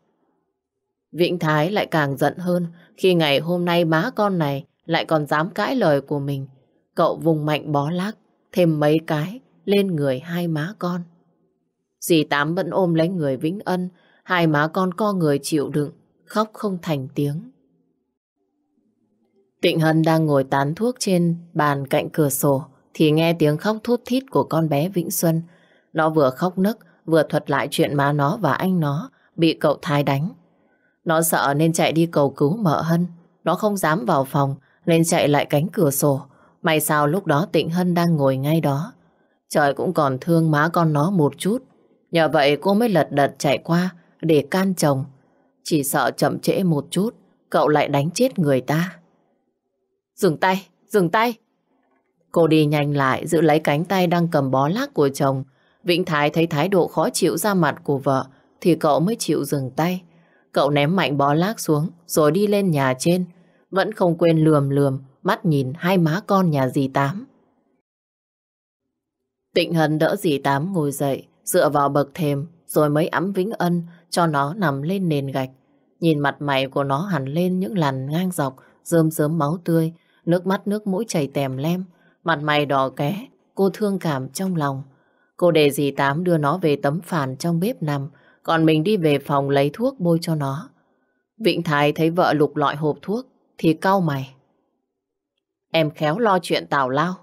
Speaker 1: Vĩnh Thái lại càng giận hơn khi ngày hôm nay má con này lại còn dám cãi lời của mình. Cậu vùng mạnh bó lác, thêm mấy cái lên người hai má con. Dì Tám vẫn ôm lấy người Vĩnh Ân, hai má con co người chịu đựng, khóc không thành tiếng. Tịnh Hân đang ngồi tán thuốc trên bàn cạnh cửa sổ thì nghe tiếng khóc thút thít của con bé Vĩnh Xuân. Nó vừa khóc nấc vừa thuật lại chuyện má nó và anh nó bị cậu Thái đánh. Nó sợ nên chạy đi cầu cứu mợ Hân. Nó không dám vào phòng nên chạy lại cánh cửa sổ. May sao lúc đó Tịnh Hân đang ngồi ngay đó. Trời cũng còn thương má con nó một chút. Nhờ vậy cô mới lật đật chạy qua để can chồng. Chỉ sợ chậm trễ một chút, cậu lại đánh chết người ta. Dừng tay, dừng tay. Cô đi nhanh lại giữ lấy cánh tay đang cầm bó lác của chồng. Vĩnh Thái thấy thái độ khó chịu ra mặt của vợ thì cậu mới chịu dừng tay. Cậu ném mạnh bó lác xuống rồi đi lên nhà trên. Vẫn không quên lườm lườm mắt nhìn hai má con nhà dì Tám. Tịnh hần đỡ dì Tám ngồi dậy, dựa vào bậc thềm, rồi mới ấm Vĩnh Ân cho nó nằm lên nền gạch. Nhìn mặt mày của nó hẳn lên những làn ngang dọc, rơm rớm máu tươi, nước mắt nước mũi chảy tèm lem, mặt mày đỏ ké, cô thương cảm trong lòng. Cô để dì Tám đưa nó về tấm phản trong bếp nằm, còn mình đi về phòng lấy thuốc bôi cho nó. Vịnh Thái thấy vợ lục lọi hộp thuốc, thì cau mày. Em khéo lo chuyện tào lao.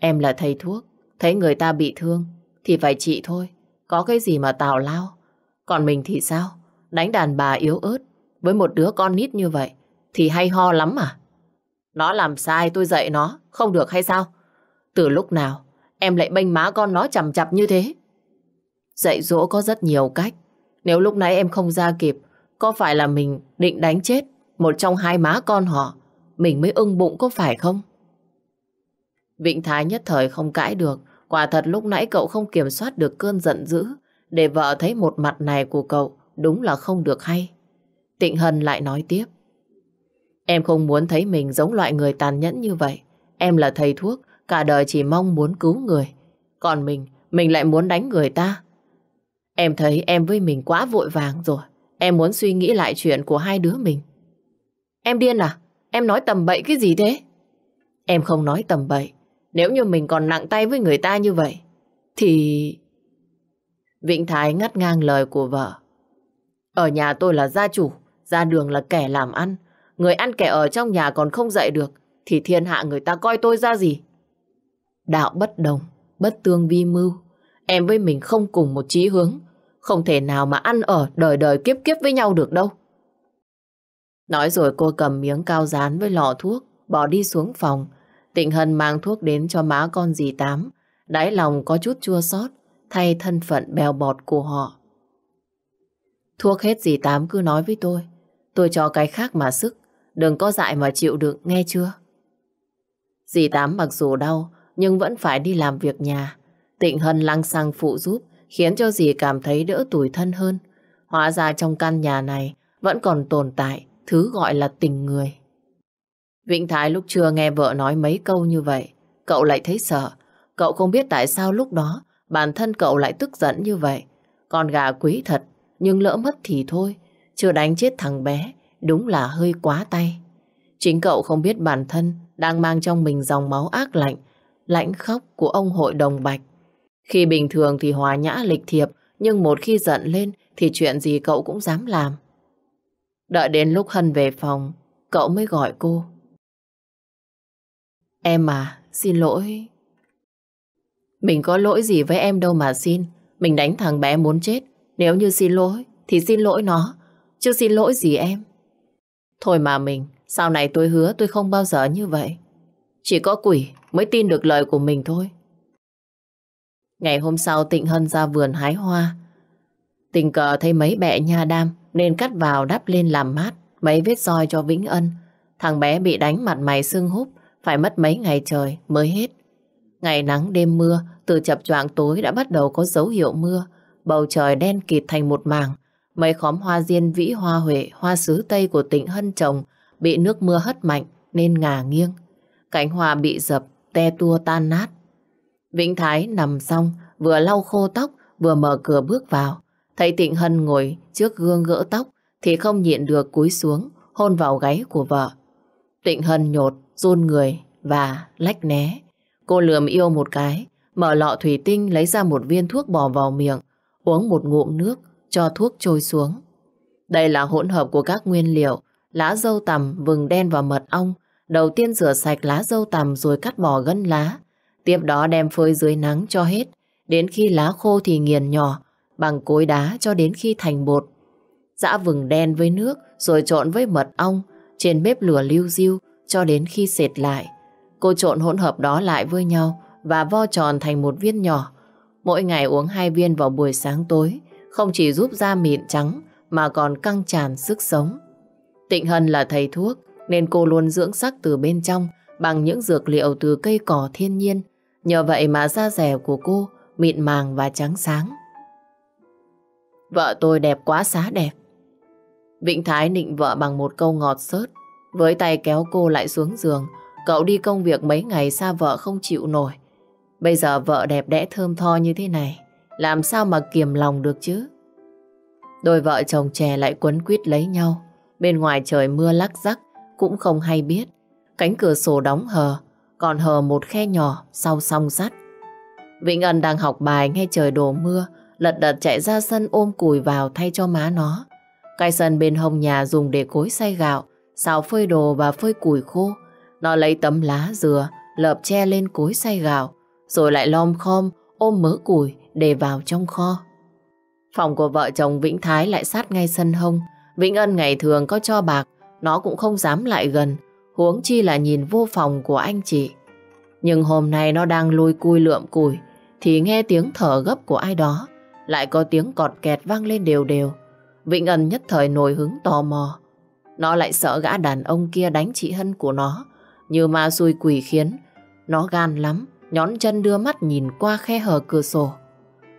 Speaker 1: Em là thầy thuốc, Thấy người ta bị thương thì phải trị thôi, có cái gì mà tào lao. Còn mình thì sao? Đánh đàn bà yếu ớt với một đứa con nít như vậy thì hay ho lắm mà Nó làm sai tôi dạy nó, không được hay sao? Từ lúc nào em lại bênh má con nó chầm chặp như thế? Dạy dỗ có rất nhiều cách. Nếu lúc nãy em không ra kịp, có phải là mình định đánh chết một trong hai má con họ, mình mới ưng bụng có phải không? Vĩnh Thái nhất thời không cãi được, Quả thật lúc nãy cậu không kiểm soát được cơn giận dữ, để vợ thấy một mặt này của cậu đúng là không được hay. Tịnh Hân lại nói tiếp. Em không muốn thấy mình giống loại người tàn nhẫn như vậy. Em là thầy thuốc, cả đời chỉ mong muốn cứu người. Còn mình, mình lại muốn đánh người ta. Em thấy em với mình quá vội vàng rồi. Em muốn suy nghĩ lại chuyện của hai đứa mình. Em điên à? Em nói tầm bậy cái gì thế? Em không nói tầm bậy. Nếu như mình còn nặng tay với người ta như vậy, thì... Vĩnh Thái ngắt ngang lời của vợ. Ở nhà tôi là gia chủ, ra đường là kẻ làm ăn. Người ăn kẻ ở trong nhà còn không dậy được, thì thiên hạ người ta coi tôi ra gì? Đạo bất đồng, bất tương vi mưu. Em với mình không cùng một chí hướng. Không thể nào mà ăn ở đời đời kiếp kiếp với nhau được đâu. Nói rồi cô cầm miếng cao dán với lọ thuốc, bỏ đi xuống phòng, Tịnh Hân mang thuốc đến cho má con dì Tám, đáy lòng có chút chua xót thay thân phận bèo bọt của họ. Thuốc hết dì Tám cứ nói với tôi, tôi cho cái khác mà sức, đừng có dại mà chịu đựng, nghe chưa? Dì Tám mặc dù đau, nhưng vẫn phải đi làm việc nhà. Tịnh Hân lăng sang phụ giúp, khiến cho dì cảm thấy đỡ tủi thân hơn. Hóa ra trong căn nhà này vẫn còn tồn tại thứ gọi là tình người. Vịnh Thái lúc chưa nghe vợ nói mấy câu như vậy, cậu lại thấy sợ. Cậu không biết tại sao lúc đó bản thân cậu lại tức giận như vậy. Con gà quý thật, nhưng lỡ mất thì thôi. Chưa đánh chết thằng bé, đúng là hơi quá tay. Chính cậu không biết bản thân đang mang trong mình dòng máu ác lạnh, lãnh khóc của ông hội đồng bạch. Khi bình thường thì hòa nhã lịch thiệp, nhưng một khi giận lên thì chuyện gì cậu cũng dám làm. Đợi đến lúc Hân về phòng, cậu mới gọi cô. Em à, xin lỗi. Mình có lỗi gì với em đâu mà xin. Mình đánh thằng bé muốn chết. Nếu như xin lỗi, thì xin lỗi nó. Chứ xin lỗi gì em. Thôi mà mình, sau này tôi hứa tôi không bao giờ như vậy. Chỉ có quỷ mới tin được lời của mình thôi. Ngày hôm sau Tịnh Hân ra vườn hái hoa. Tình cờ thấy mấy bẹ nha đam nên cắt vào đắp lên làm mát mấy vết roi cho Vĩnh Ân. Thằng bé bị đánh mặt mày sưng húp phải mất mấy ngày trời mới hết. Ngày nắng đêm mưa, từ chập choạng tối đã bắt đầu có dấu hiệu mưa, bầu trời đen kịt thành một mảng, mấy khóm hoa diên vĩ hoa huệ, hoa sứ Tây của tỉnh Hân trồng bị nước mưa hất mạnh nên ngả nghiêng. Cánh hoa bị dập, te tua tan nát. Vĩnh Thái nằm xong, vừa lau khô tóc, vừa mở cửa bước vào. Thấy Tịnh Hân ngồi trước gương gỡ tóc thì không nhịn được cúi xuống, hôn vào gáy của vợ. Tịnh Hân nhột run người và lách né. Cô lườm yêu một cái, mở lọ thủy tinh lấy ra một viên thuốc bỏ vào miệng, uống một ngụm nước, cho thuốc trôi xuống. Đây là hỗn hợp của các nguyên liệu, lá dâu tằm, vừng đen và mật ong. Đầu tiên rửa sạch lá dâu tằm rồi cắt bỏ gân lá. Tiếp đó đem phơi dưới nắng cho hết. Đến khi lá khô thì nghiền nhỏ, bằng cối đá cho đến khi thành bột. Giã vừng đen với nước rồi trộn với mật ong. Trên bếp lửa liu riu cho đến khi xệt lại. Cô trộn hỗn hợp đó lại với nhau và vo tròn thành một viên nhỏ. Mỗi ngày uống hai viên vào buổi sáng tối, không chỉ giúp da mịn trắng mà còn căng tràn sức sống. Tịnh Hân là thầy thuốc nên cô luôn dưỡng sắc từ bên trong bằng những dược liệu từ cây cỏ thiên nhiên. Nhờ vậy mà da dẻ của cô mịn màng và trắng sáng. Vợ tôi đẹp quá xá đẹp. Vịnh Thái nịnh vợ bằng một câu ngọt sớt với tay kéo cô lại xuống giường, cậu đi công việc mấy ngày xa vợ không chịu nổi. Bây giờ vợ đẹp đẽ thơm tho như thế này, làm sao mà kiềm lòng được chứ? Đôi vợ chồng trẻ lại quấn quýt lấy nhau. Bên ngoài trời mưa lắc rắc, cũng không hay biết. Cánh cửa sổ đóng hờ, còn hờ một khe nhỏ sau song sắt. Vĩnh Ân đang học bài nghe trời đổ mưa, lật đật chạy ra sân ôm cùi vào thay cho má nó. Cái sân bên hông nhà dùng để cối xay gạo, Xào phơi đồ và phơi củi khô Nó lấy tấm lá dừa Lợp che lên cối xay gạo Rồi lại lom khom ôm mớ củi Để vào trong kho Phòng của vợ chồng Vĩnh Thái lại sát ngay sân hông Vĩnh Ân ngày thường có cho bạc Nó cũng không dám lại gần Huống chi là nhìn vô phòng của anh chị Nhưng hôm nay nó đang lôi cui lượm củi Thì nghe tiếng thở gấp của ai đó Lại có tiếng cọt kẹt vang lên đều đều Vĩnh Ân nhất thời nổi hứng tò mò nó lại sợ gã đàn ông kia đánh chị Hân của nó. Như ma xui quỷ khiến. Nó gan lắm, nhón chân đưa mắt nhìn qua khe hở cửa sổ.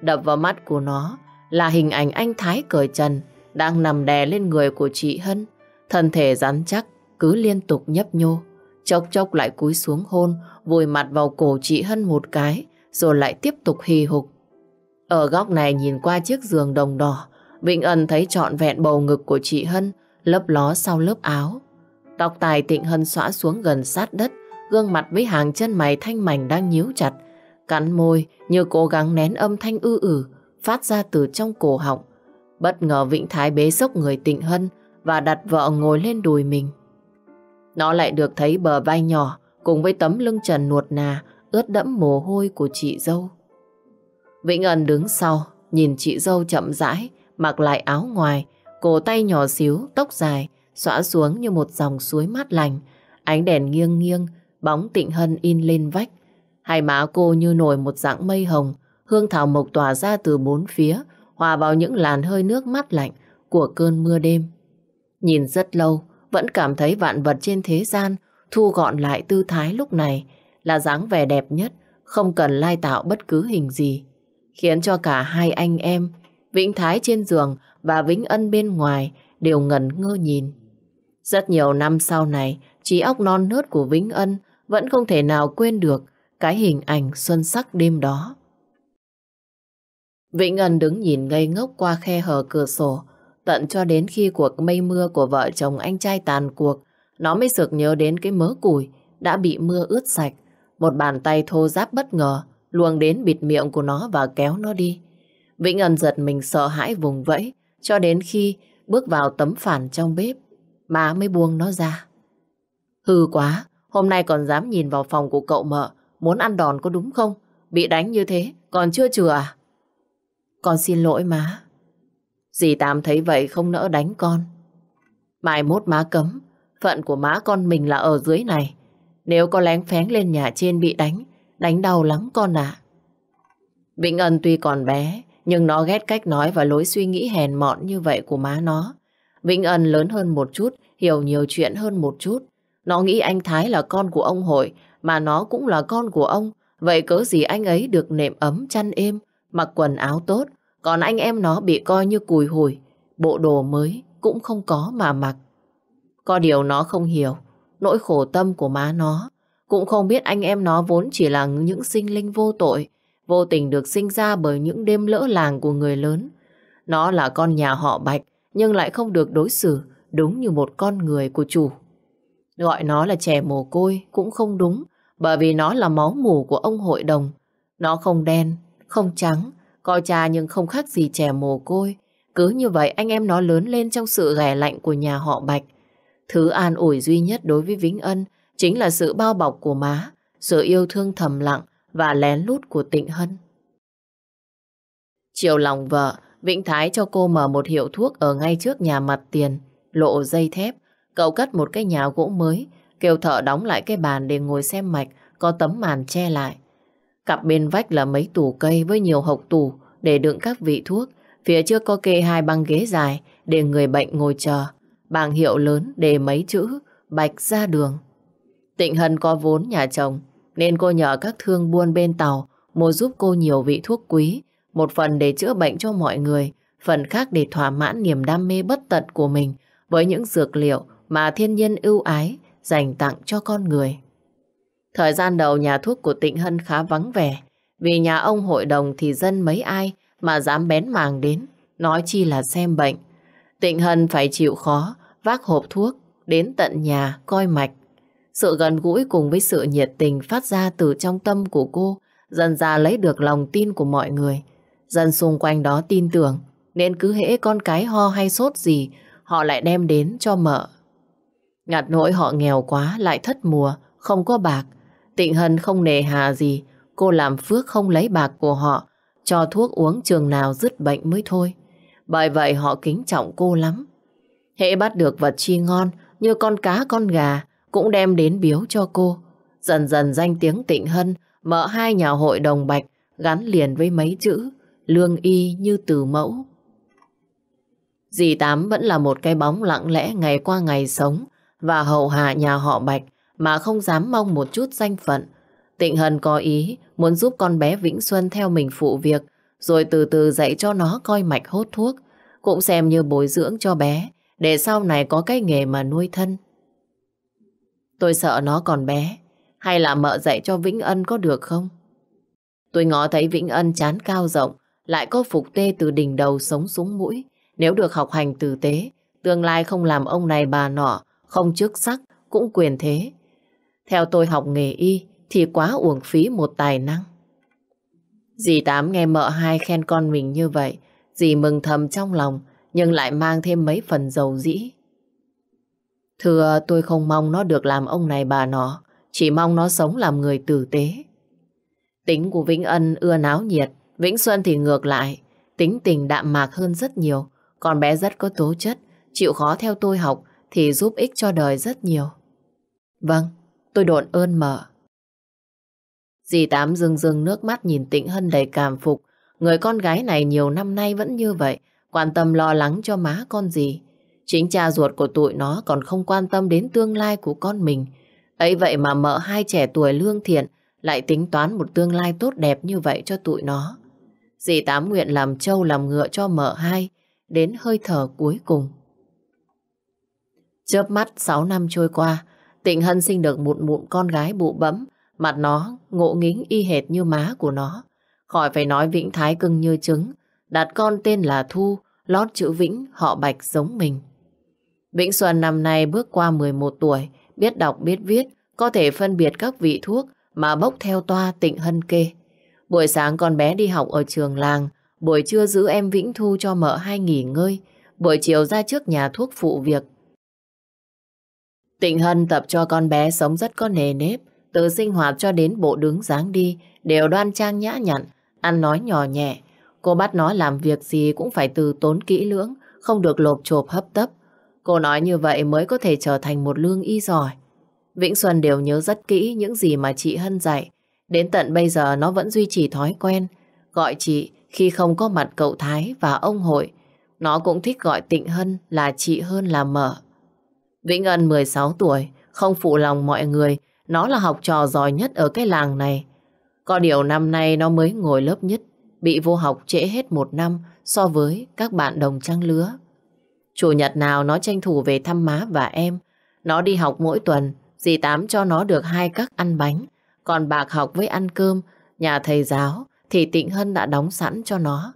Speaker 1: Đập vào mắt của nó là hình ảnh anh Thái cởi trần đang nằm đè lên người của chị Hân. Thân thể rắn chắc, cứ liên tục nhấp nhô. Chốc chốc lại cúi xuống hôn, vùi mặt vào cổ chị Hân một cái, rồi lại tiếp tục hì hục. Ở góc này nhìn qua chiếc giường đồng đỏ, Vịnh Ân thấy trọn vẹn bầu ngực của chị Hân lấp ló sau lớp áo. Tóc tài Tịnh Hân xõa xuống gần sát đất, gương mặt với hàng chân mày thanh mảnh đang nhíu chặt, cắn môi như cố gắng nén âm thanh ư ử phát ra từ trong cổ họng. Bất ngờ Vĩnh Thái bế sốc người Tịnh Hân và đặt vợ ngồi lên đùi mình. Nó lại được thấy bờ vai nhỏ cùng với tấm lưng trần nuột nà ướt đẫm mồ hôi của chị dâu. Vĩnh Ân đứng sau, nhìn chị dâu chậm rãi, mặc lại áo ngoài, Cổ tay nhỏ xíu, tóc dài, xõa xuống như một dòng suối mát lành. Ánh đèn nghiêng nghiêng, bóng tịnh hân in lên vách. Hai má cô như nổi một dạng mây hồng, hương thảo mộc tỏa ra từ bốn phía, hòa vào những làn hơi nước mát lạnh của cơn mưa đêm. Nhìn rất lâu, vẫn cảm thấy vạn vật trên thế gian thu gọn lại tư thái lúc này là dáng vẻ đẹp nhất, không cần lai tạo bất cứ hình gì. Khiến cho cả hai anh em, Vĩnh Thái trên giường và Vĩnh Ân bên ngoài đều ngẩn ngơ nhìn. Rất nhiều năm sau này, trí óc non nớt của Vĩnh Ân vẫn không thể nào quên được cái hình ảnh xuân sắc đêm đó. Vĩnh Ân đứng nhìn ngây ngốc qua khe hở cửa sổ, tận cho đến khi cuộc mây mưa của vợ chồng anh trai tàn cuộc, nó mới sực nhớ đến cái mớ củi đã bị mưa ướt sạch. Một bàn tay thô ráp bất ngờ luồng đến bịt miệng của nó và kéo nó đi. Vĩnh Ân giật mình sợ hãi vùng vẫy, cho đến khi bước vào tấm phản trong bếp, má mới buông nó ra. Hư quá, hôm nay còn dám nhìn vào phòng của cậu mợ, muốn ăn đòn có đúng không? Bị đánh như thế, còn chưa chừa à? Con xin lỗi má. Dì Tam thấy vậy không nỡ đánh con. Mai mốt má cấm, phận của má con mình là ở dưới này. Nếu có lén phén lên nhà trên bị đánh, đánh đau lắm con ạ. À. Vĩnh Ân tuy còn bé, nhưng nó ghét cách nói và lối suy nghĩ hèn mọn như vậy của má nó. Vĩnh Ân lớn hơn một chút, hiểu nhiều chuyện hơn một chút. Nó nghĩ anh Thái là con của ông Hội, mà nó cũng là con của ông. Vậy cớ gì anh ấy được nệm ấm chăn êm, mặc quần áo tốt, còn anh em nó bị coi như cùi hồi, bộ đồ mới cũng không có mà mặc. Có điều nó không hiểu, nỗi khổ tâm của má nó. Cũng không biết anh em nó vốn chỉ là những sinh linh vô tội, vô tình được sinh ra bởi những đêm lỡ làng của người lớn. Nó là con nhà họ Bạch, nhưng lại không được đối xử đúng như một con người của chủ. Gọi nó là trẻ mồ côi cũng không đúng, bởi vì nó là máu mủ của ông hội đồng. Nó không đen, không trắng, coi cha nhưng không khác gì trẻ mồ côi. Cứ như vậy anh em nó lớn lên trong sự ghẻ lạnh của nhà họ Bạch. Thứ an ủi duy nhất đối với Vĩnh Ân chính là sự bao bọc của má, sự yêu thương thầm lặng và lén lút của Tịnh Hân. Chiều lòng vợ, Vĩnh Thái cho cô mở một hiệu thuốc ở ngay trước nhà mặt tiền, lộ dây thép. Cậu cất một cái nhà gỗ mới, kêu thợ đóng lại cái bàn để ngồi xem mạch, có tấm màn che lại. Cặp bên vách là mấy tủ cây với nhiều hộc tủ để đựng các vị thuốc. Phía trước có kê hai băng ghế dài để người bệnh ngồi chờ. Bảng hiệu lớn để mấy chữ bạch ra đường. Tịnh Hân có vốn nhà chồng, nên cô nhờ các thương buôn bên tàu mua giúp cô nhiều vị thuốc quý, một phần để chữa bệnh cho mọi người, phần khác để thỏa mãn niềm đam mê bất tận của mình với những dược liệu mà thiên nhiên ưu ái dành tặng cho con người. Thời gian đầu nhà thuốc của Tịnh Hân khá vắng vẻ, vì nhà ông hội đồng thì dân mấy ai mà dám bén màng đến, nói chi là xem bệnh. Tịnh Hân phải chịu khó, vác hộp thuốc, đến tận nhà coi mạch sự gần gũi cùng với sự nhiệt tình phát ra từ trong tâm của cô dần ra lấy được lòng tin của mọi người. Dân xung quanh đó tin tưởng nên cứ hễ con cái ho hay sốt gì họ lại đem đến cho mợ. Ngặt nỗi họ nghèo quá lại thất mùa, không có bạc. Tịnh Hân không nề hà gì, cô làm phước không lấy bạc của họ, cho thuốc uống trường nào dứt bệnh mới thôi. Bởi vậy họ kính trọng cô lắm. Hễ bắt được vật chi ngon như con cá con gà cũng đem đến biếu cho cô. Dần dần danh tiếng Tịnh Hân mở hai nhà hội đồng bạch gắn liền với mấy chữ lương y như từ mẫu. Dì Tám vẫn là một cái bóng lặng lẽ ngày qua ngày sống và hậu hạ nhà họ Bạch mà không dám mong một chút danh phận. Tịnh Hân có ý muốn giúp con bé Vĩnh Xuân theo mình phụ việc rồi từ từ dạy cho nó coi mạch hốt thuốc cũng xem như bồi dưỡng cho bé để sau này có cái nghề mà nuôi thân. Tôi sợ nó còn bé. Hay là mợ dạy cho Vĩnh Ân có được không? Tôi ngó thấy Vĩnh Ân chán cao rộng, lại có phục tê từ đỉnh đầu sống xuống mũi. Nếu được học hành tử tế, tương lai không làm ông này bà nọ, không chức sắc, cũng quyền thế. Theo tôi học nghề y thì quá uổng phí một tài năng. Dì Tám nghe mợ hai khen con mình như vậy, dì mừng thầm trong lòng nhưng lại mang thêm mấy phần dầu dĩ. Thưa tôi không mong nó được làm ông này bà nọ, chỉ mong nó sống làm người tử tế. Tính của Vĩnh Ân ưa náo nhiệt, Vĩnh Xuân thì ngược lại, tính tình đạm mạc hơn rất nhiều, còn bé rất có tố chất, chịu khó theo tôi học thì giúp ích cho đời rất nhiều. Vâng, tôi đồn ơn mở. Dì Tám rưng rưng nước mắt nhìn Tịnh Hân đầy cảm phục. Người con gái này nhiều năm nay vẫn như vậy, quan tâm lo lắng cho má con dì. Chính cha ruột của tụi nó còn không quan tâm đến tương lai của con mình. ấy vậy mà mợ hai trẻ tuổi lương thiện lại tính toán một tương lai tốt đẹp như vậy cho tụi nó. Dì tám nguyện làm trâu làm ngựa cho mợ hai đến hơi thở cuối cùng. Chớp mắt 6 năm trôi qua, Tịnh Hân sinh được một mụn con gái bụ bẫm, mặt nó ngộ nghính y hệt như má của nó. Khỏi phải nói Vĩnh Thái cưng như trứng, đặt con tên là Thu, lót chữ Vĩnh họ bạch giống mình. Vĩnh Xuân năm nay bước qua 11 tuổi, biết đọc biết viết, có thể phân biệt các vị thuốc mà bốc theo toa tịnh hân kê. Buổi sáng con bé đi học ở trường làng, buổi trưa giữ em Vĩnh Thu cho mợ hai nghỉ ngơi, buổi chiều ra trước nhà thuốc phụ việc. Tịnh Hân tập cho con bé sống rất có nề nếp, từ sinh hoạt cho đến bộ đứng dáng đi, đều đoan trang nhã nhặn, ăn nói nhỏ nhẹ. Cô bắt nó làm việc gì cũng phải từ tốn kỹ lưỡng, không được lộp chộp hấp tấp. Cô nói như vậy mới có thể trở thành một lương y giỏi. Vĩnh Xuân đều nhớ rất kỹ những gì mà chị Hân dạy. Đến tận bây giờ nó vẫn duy trì thói quen. Gọi chị khi không có mặt cậu Thái và ông Hội. Nó cũng thích gọi Tịnh Hân là chị hơn là mở. Vĩnh Ân 16 tuổi, không phụ lòng mọi người. Nó là học trò giỏi nhất ở cái làng này. Có điều năm nay nó mới ngồi lớp nhất, bị vô học trễ hết một năm so với các bạn đồng trang lứa. Chủ nhật nào nó tranh thủ về thăm má và em. Nó đi học mỗi tuần, dì Tám cho nó được hai các ăn bánh. Còn bạc học với ăn cơm, nhà thầy giáo thì Tịnh Hân đã đóng sẵn cho nó.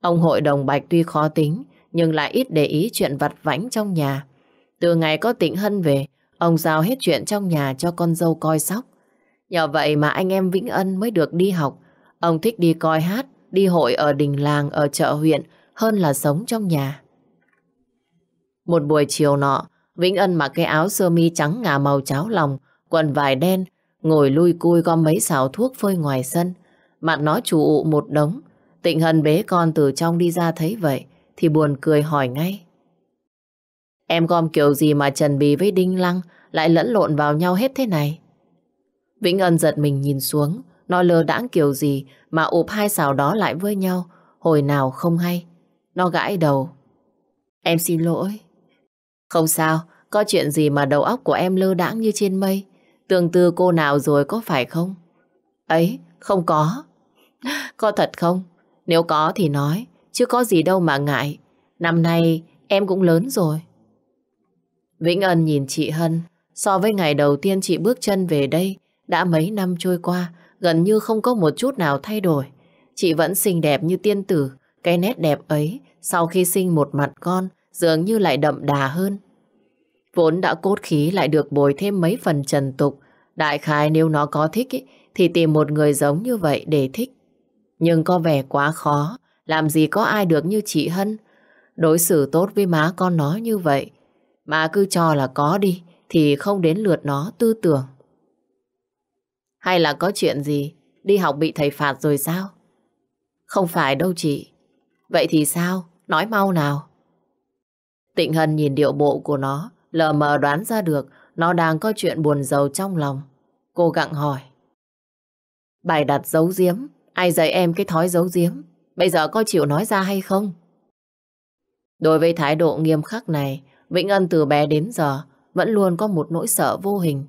Speaker 1: Ông hội đồng Bạch tuy khó tính, nhưng lại ít để ý chuyện vặt vãnh trong nhà. Từ ngày có Tịnh Hân về, ông giao hết chuyện trong nhà cho con dâu coi sóc. Nhờ vậy mà anh em Vĩnh Ân mới được đi học. Ông thích đi coi hát, đi hội ở đình làng, ở chợ huyện hơn là sống trong nhà. Một buổi chiều nọ, Vĩnh Ân mặc cái áo sơ mi trắng ngà màu cháo lòng, quần vải đen, ngồi lui cui gom mấy xào thuốc phơi ngoài sân. Mặt nó chủ ụ một đống, tịnh hân bế con từ trong đi ra thấy vậy, thì buồn cười hỏi ngay. Em gom kiểu gì mà Trần Bì với Đinh Lăng lại lẫn lộn vào nhau hết thế này? Vĩnh Ân giật mình nhìn xuống, nó lơ đãng kiểu gì mà ụp hai xào đó lại với nhau, hồi nào không hay. Nó gãi đầu. Em xin lỗi, không sao, có chuyện gì mà đầu óc của em lơ đãng như trên mây. Tương tư cô nào rồi có phải không? Ấy, không có. [laughs] Có thật không? Nếu có thì nói, chứ có gì đâu mà ngại. Năm nay em cũng lớn rồi. Vĩnh Ân nhìn chị Hân, so với ngày đầu tiên chị bước chân về đây, đã mấy năm trôi qua, gần như không có một chút nào thay đổi. Chị vẫn xinh đẹp như tiên tử, cái nét đẹp ấy, sau khi sinh một mặt con, dường như lại đậm đà hơn. Vốn đã cốt khí lại được bồi thêm mấy phần trần tục, đại khái nếu nó có thích ý, thì tìm một người giống như vậy để thích. Nhưng có vẻ quá khó, làm gì có ai được như chị Hân. Đối xử tốt với má con nó như vậy, má cứ cho là có đi thì không đến lượt nó tư tưởng. Hay là có chuyện gì, đi học bị thầy phạt rồi sao? Không phải đâu chị. Vậy thì sao? Nói mau nào. Tịnh Hân nhìn điệu bộ của nó, lờ mờ đoán ra được nó đang có chuyện buồn giàu trong lòng. Cô gặng hỏi. Bài đặt giấu giếm, ai dạy em cái thói giấu giếm? Bây giờ có chịu nói ra hay không? Đối với thái độ nghiêm khắc này, Vĩnh Ân từ bé đến giờ vẫn luôn có một nỗi sợ vô hình.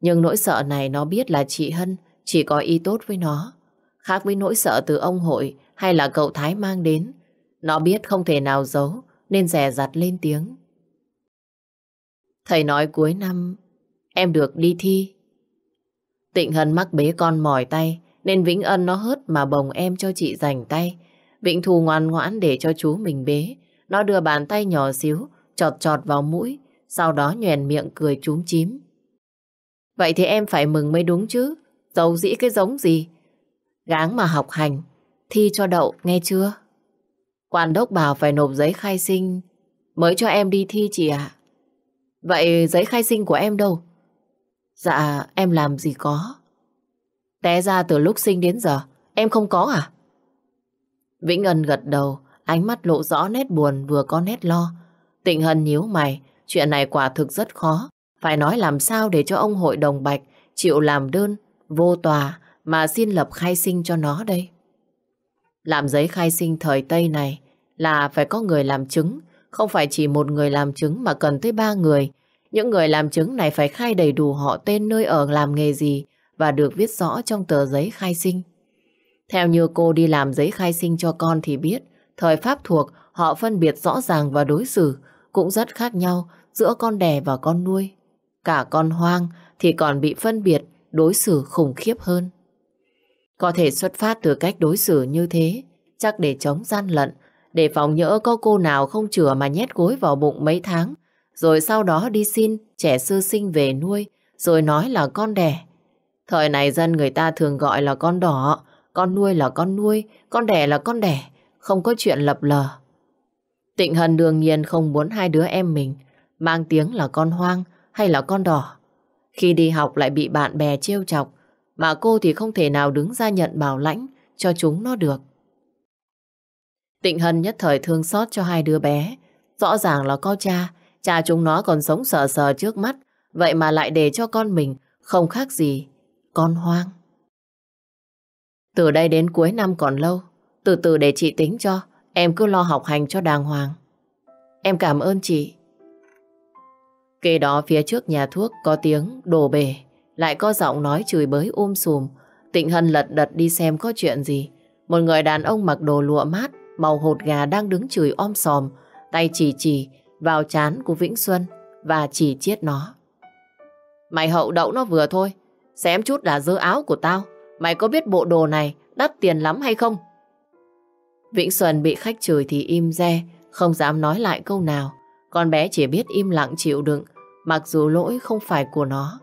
Speaker 1: Nhưng nỗi sợ này nó biết là chị Hân chỉ có ý tốt với nó. Khác với nỗi sợ từ ông hội hay là cậu Thái mang đến, nó biết không thể nào giấu nên rè rặt lên tiếng. Thầy nói cuối năm em được đi thi. Tịnh Hân mắc bế con mỏi tay nên Vĩnh Ân nó hớt mà bồng em cho chị rảnh tay. Vĩnh thù ngoan ngoãn để cho chú mình bế. Nó đưa bàn tay nhỏ xíu chọt chọt vào mũi sau đó nhoèn miệng cười trúng chím. Vậy thì em phải mừng mới đúng chứ. Dầu dĩ cái giống gì. Gáng mà học hành. Thi cho đậu nghe chưa? Quan đốc bảo phải nộp giấy khai sinh mới cho em đi thi chị ạ. Vậy giấy khai sinh của em đâu? Dạ, em làm gì có. Té ra từ lúc sinh đến giờ, em không có à? Vĩnh Ân gật đầu, ánh mắt lộ rõ nét buồn vừa có nét lo. Tịnh Hân nhíu mày, chuyện này quả thực rất khó. Phải nói làm sao để cho ông hội đồng bạch chịu làm đơn, vô tòa mà xin lập khai sinh cho nó đây. Làm giấy khai sinh thời Tây này là phải có người làm chứng, không phải chỉ một người làm chứng mà cần tới ba người. Những người làm chứng này phải khai đầy đủ họ tên nơi ở làm nghề gì và được viết rõ trong tờ giấy khai sinh. Theo như cô đi làm giấy khai sinh cho con thì biết, thời Pháp thuộc họ phân biệt rõ ràng và đối xử cũng rất khác nhau giữa con đẻ và con nuôi. Cả con hoang thì còn bị phân biệt, đối xử khủng khiếp hơn. Có thể xuất phát từ cách đối xử như thế, chắc để chống gian lận, để phòng nhỡ có cô nào không chừa mà nhét gối vào bụng mấy tháng, rồi sau đó đi xin trẻ sư sinh về nuôi, rồi nói là con đẻ. Thời này dân người ta thường gọi là con đỏ, con nuôi là con nuôi, con đẻ là con đẻ, không có chuyện lập lờ. Tịnh Hân đương nhiên không muốn hai đứa em mình mang tiếng là con hoang hay là con đỏ. Khi đi học lại bị bạn bè trêu chọc, mà cô thì không thể nào đứng ra nhận bảo lãnh cho chúng nó được. Tịnh Hân nhất thời thương xót cho hai đứa bé. Rõ ràng là có cha, cha chúng nó còn sống sờ sờ trước mắt, vậy mà lại để cho con mình không khác gì con hoang. Từ đây đến cuối năm còn lâu, từ từ để chị tính cho, em cứ lo học hành cho đàng hoàng. Em cảm ơn chị. Kế đó phía trước nhà thuốc có tiếng đổ bể. Lại có giọng nói chửi bới ôm um sùm. Tịnh Hân lật đật đi xem có chuyện gì. Một người đàn ông mặc đồ lụa mát, màu hột gà đang đứng chửi om sòm, tay chỉ chỉ vào chán của Vĩnh Xuân và chỉ chiết nó. Mày hậu đậu nó vừa thôi, xém chút là dơ áo của tao. Mày có biết bộ đồ này đắt tiền lắm hay không? Vĩnh Xuân bị khách chửi thì im re, không dám nói lại câu nào. Con bé chỉ biết im lặng chịu đựng, mặc dù lỗi không phải của nó.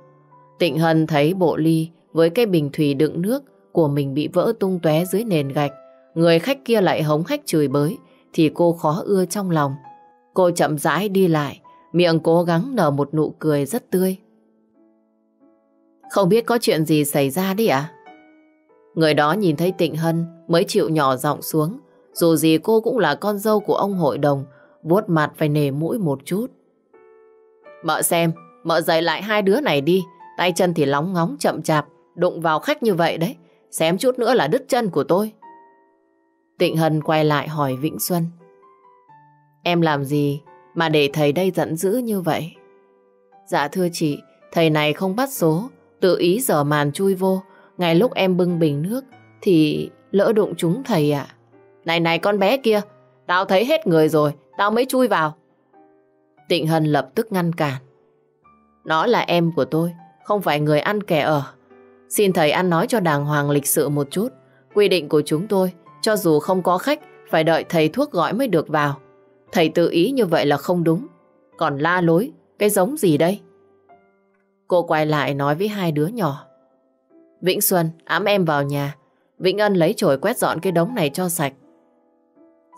Speaker 1: Tịnh Hân thấy bộ ly với cái bình thủy đựng nước của mình bị vỡ tung tóe dưới nền gạch, người khách kia lại hống hách chửi bới, thì cô khó ưa trong lòng. Cô chậm rãi đi lại, miệng cố gắng nở một nụ cười rất tươi. Không biết có chuyện gì xảy ra đi à? Người đó nhìn thấy Tịnh Hân mới chịu nhỏ giọng xuống, dù gì cô cũng là con dâu của ông hội đồng, vuốt mặt phải nề mũi một chút. Mợ xem, mợ dạy lại hai đứa này đi, Tay chân thì lóng ngóng chậm chạp, đụng vào khách như vậy đấy, xém chút nữa là đứt chân của tôi. Tịnh Hân quay lại hỏi Vĩnh Xuân. Em làm gì mà để thầy đây giận dữ như vậy? Dạ thưa chị, thầy này không bắt số, tự ý dở màn chui vô. ngày lúc em bưng bình nước thì lỡ đụng chúng thầy ạ. À. Này này con bé kia, tao thấy hết người rồi, tao mới chui vào. Tịnh Hân lập tức ngăn cản. Nó là em của tôi, không phải người ăn kẻ ở. Xin thầy ăn nói cho đàng hoàng lịch sự một chút. Quy định của chúng tôi, cho dù không có khách, phải đợi thầy thuốc gọi mới được vào. Thầy tự ý như vậy là không đúng. Còn la lối, cái giống gì đây? Cô quay lại nói với hai đứa nhỏ. Vĩnh Xuân ám em vào nhà. Vĩnh Ân lấy chổi quét dọn cái đống này cho sạch.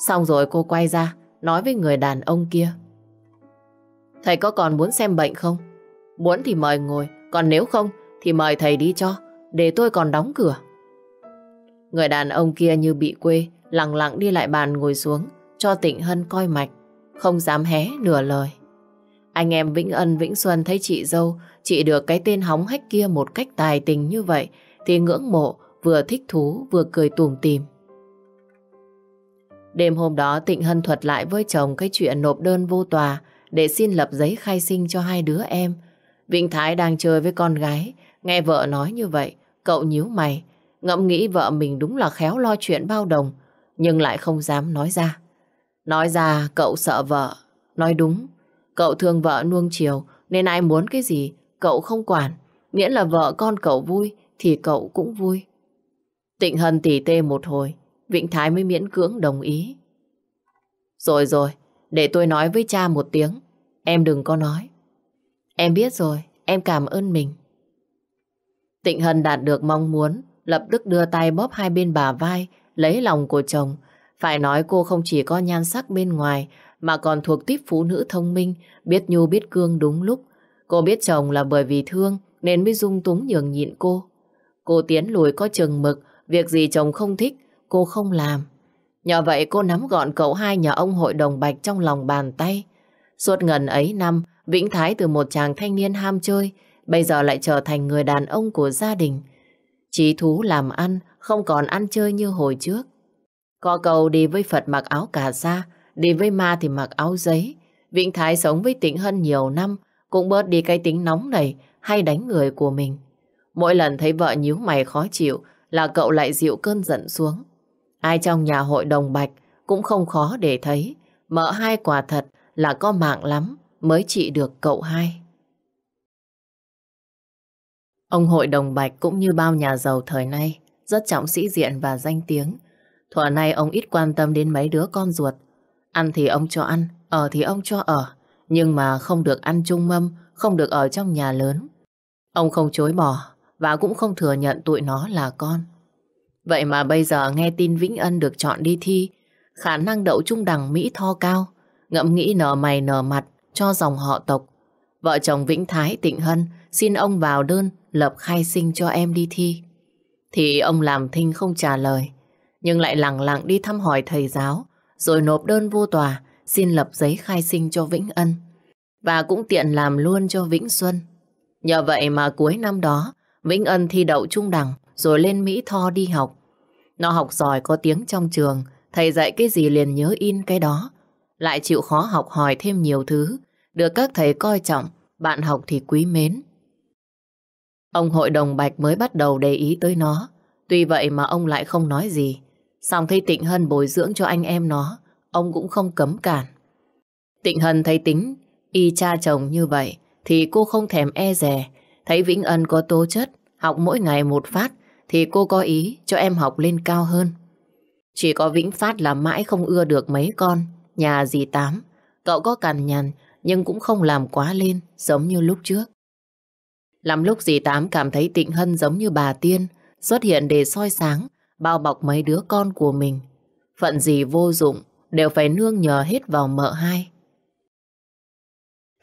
Speaker 1: Xong rồi cô quay ra, nói với người đàn ông kia. Thầy có còn muốn xem bệnh không? Muốn thì mời ngồi, còn nếu không thì mời thầy đi cho, để tôi còn đóng cửa. Người đàn ông kia như bị quê, lặng lặng đi lại bàn ngồi xuống, cho Tịnh Hân coi mạch, không dám hé nửa lời. Anh em Vĩnh Ân, Vĩnh Xuân thấy chị dâu, chị được cái tên hóng hách kia một cách tài tình như vậy, thì ngưỡng mộ, vừa thích thú, vừa cười tùm tìm. Đêm hôm đó Tịnh Hân thuật lại với chồng cái chuyện nộp đơn vô tòa để xin lập giấy khai sinh cho hai đứa em Vĩnh Thái đang chơi với con gái, nghe vợ nói như vậy, cậu nhíu mày, ngẫm nghĩ vợ mình đúng là khéo lo chuyện bao đồng, nhưng lại không dám nói ra. Nói ra cậu sợ vợ, nói đúng, cậu thương vợ nuông chiều nên ai muốn cái gì cậu không quản, miễn là vợ con cậu vui thì cậu cũng vui. Tịnh Hân tỉ tê một hồi, Vĩnh Thái mới miễn cưỡng đồng ý. Rồi rồi, để tôi nói với cha một tiếng, em đừng có nói. Em biết rồi, em cảm ơn mình. Tịnh Hân đạt được mong muốn, lập tức đưa tay bóp hai bên bà vai, lấy lòng của chồng. Phải nói cô không chỉ có nhan sắc bên ngoài, mà còn thuộc tiếp phụ nữ thông minh, biết nhu biết cương đúng lúc. Cô biết chồng là bởi vì thương, nên mới dung túng nhường nhịn cô. Cô tiến lùi có chừng mực, việc gì chồng không thích, cô không làm. Nhờ vậy cô nắm gọn cậu hai nhà ông hội đồng Bạch trong lòng bàn tay. Suốt ngần ấy năm, Vĩnh Thái từ một chàng thanh niên ham chơi, bây giờ lại trở thành người đàn ông của gia đình. Chí thú làm ăn, không còn ăn chơi như hồi trước. Có cầu đi với Phật mặc áo cà sa, đi với ma thì mặc áo giấy. Vĩnh Thái sống với Tĩnh Hân nhiều năm, cũng bớt đi cái tính nóng này hay đánh người của mình. Mỗi lần thấy vợ nhíu mày khó chịu là cậu lại dịu cơn giận xuống. Ai trong nhà hội đồng bạch cũng không khó để thấy, mợ hai quả thật là có mạng lắm mới trị được cậu hai. Ông hội đồng Bạch cũng như bao nhà giàu thời nay rất trọng sĩ diện và danh tiếng. Thuở nay ông ít quan tâm đến mấy đứa con ruột. Ăn thì ông cho ăn, ở thì ông cho ở. Nhưng mà không được ăn chung mâm, không được ở trong nhà lớn. Ông không chối bỏ và cũng không thừa nhận tụi nó là con. Vậy mà bây giờ nghe tin Vĩnh Ân được chọn đi thi, khả năng đậu trung đẳng Mỹ tho cao, ngẫm nghĩ nở mày nở mặt, cho dòng họ tộc. Vợ chồng Vĩnh Thái Tịnh Hân xin ông vào đơn lập khai sinh cho em đi thi. Thì ông làm thinh không trả lời, nhưng lại lặng lặng đi thăm hỏi thầy giáo, rồi nộp đơn vô tòa xin lập giấy khai sinh cho Vĩnh Ân. Và cũng tiện làm luôn cho Vĩnh Xuân. Nhờ vậy mà cuối năm đó, Vĩnh Ân thi đậu trung đẳng rồi lên Mỹ Tho đi học. Nó học giỏi có tiếng trong trường, thầy dạy cái gì liền nhớ in cái đó, lại chịu khó học hỏi thêm nhiều thứ, được các thầy coi trọng, bạn học thì quý mến. Ông hội đồng Bạch mới bắt đầu để ý tới nó, tuy vậy mà ông lại không nói gì. Xong thấy Tịnh Hân bồi dưỡng cho anh em nó, ông cũng không cấm cản. Tịnh Hân thấy tính, y cha chồng như vậy, thì cô không thèm e rè. Thấy Vĩnh Ân có tố chất, học mỗi ngày một phát, thì cô có ý cho em học lên cao hơn. Chỉ có Vĩnh Phát là mãi không ưa được mấy con, Nhà dì Tám, cậu có cằn nhằn nhưng cũng không làm quá lên giống như lúc trước. Lắm lúc dì Tám cảm thấy Tịnh Hân giống như bà Tiên xuất hiện để soi sáng, bao bọc mấy đứa con của mình. Phận gì vô dụng đều phải nương nhờ hết vào mợ hai.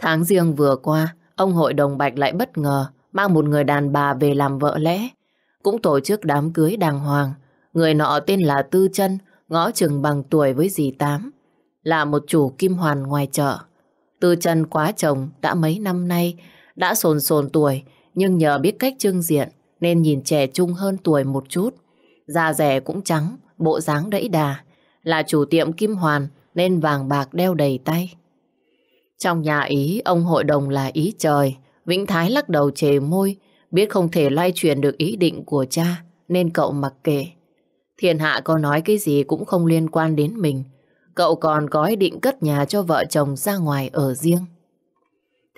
Speaker 1: Tháng riêng vừa qua, ông hội đồng Bạch lại bất ngờ mang một người đàn bà về làm vợ lẽ. Cũng tổ chức đám cưới đàng hoàng. Người nọ tên là Tư chân ngõ chừng bằng tuổi với dì Tám là một chủ kim hoàn ngoài chợ. Tư chân quá chồng đã mấy năm nay, đã sồn sồn tuổi, nhưng nhờ biết cách trưng diện nên nhìn trẻ trung hơn tuổi một chút. Da rẻ cũng trắng, bộ dáng đẫy đà, là chủ tiệm kim hoàn nên vàng bạc đeo đầy tay. Trong nhà Ý, ông hội đồng là Ý trời, Vĩnh Thái lắc đầu chề môi, biết không thể lay truyền được ý định của cha nên cậu mặc kệ. Thiên hạ có nói cái gì cũng không liên quan đến mình, cậu còn có ý định cất nhà cho vợ chồng ra ngoài ở riêng.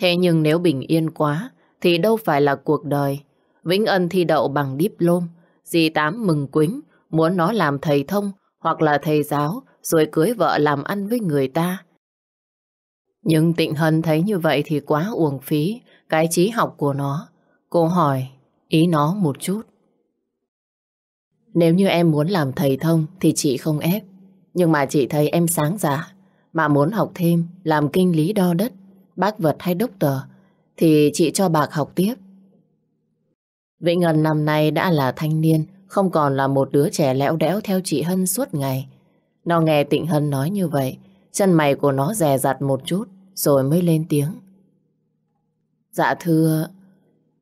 Speaker 1: Thế nhưng nếu bình yên quá thì đâu phải là cuộc đời. Vĩnh Ân thi đậu bằng diplom, dì Tám mừng quính, muốn nó làm thầy thông hoặc là thầy giáo rồi cưới vợ làm ăn với người ta. Nhưng Tịnh Hân thấy như vậy thì quá uổng phí cái trí học của nó. Cô hỏi ý nó một chút. Nếu như em muốn làm thầy thông thì chị không ép. Nhưng mà chị thấy em sáng dạ Mà muốn học thêm Làm kinh lý đo đất Bác vật hay đốc tờ Thì chị cho bạc học tiếp Vĩnh Ngân năm nay đã là thanh niên Không còn là một đứa trẻ lẽo đẽo Theo chị Hân suốt ngày Nó nghe Tịnh Hân nói như vậy Chân mày của nó rè rặt một chút Rồi mới lên tiếng Dạ thưa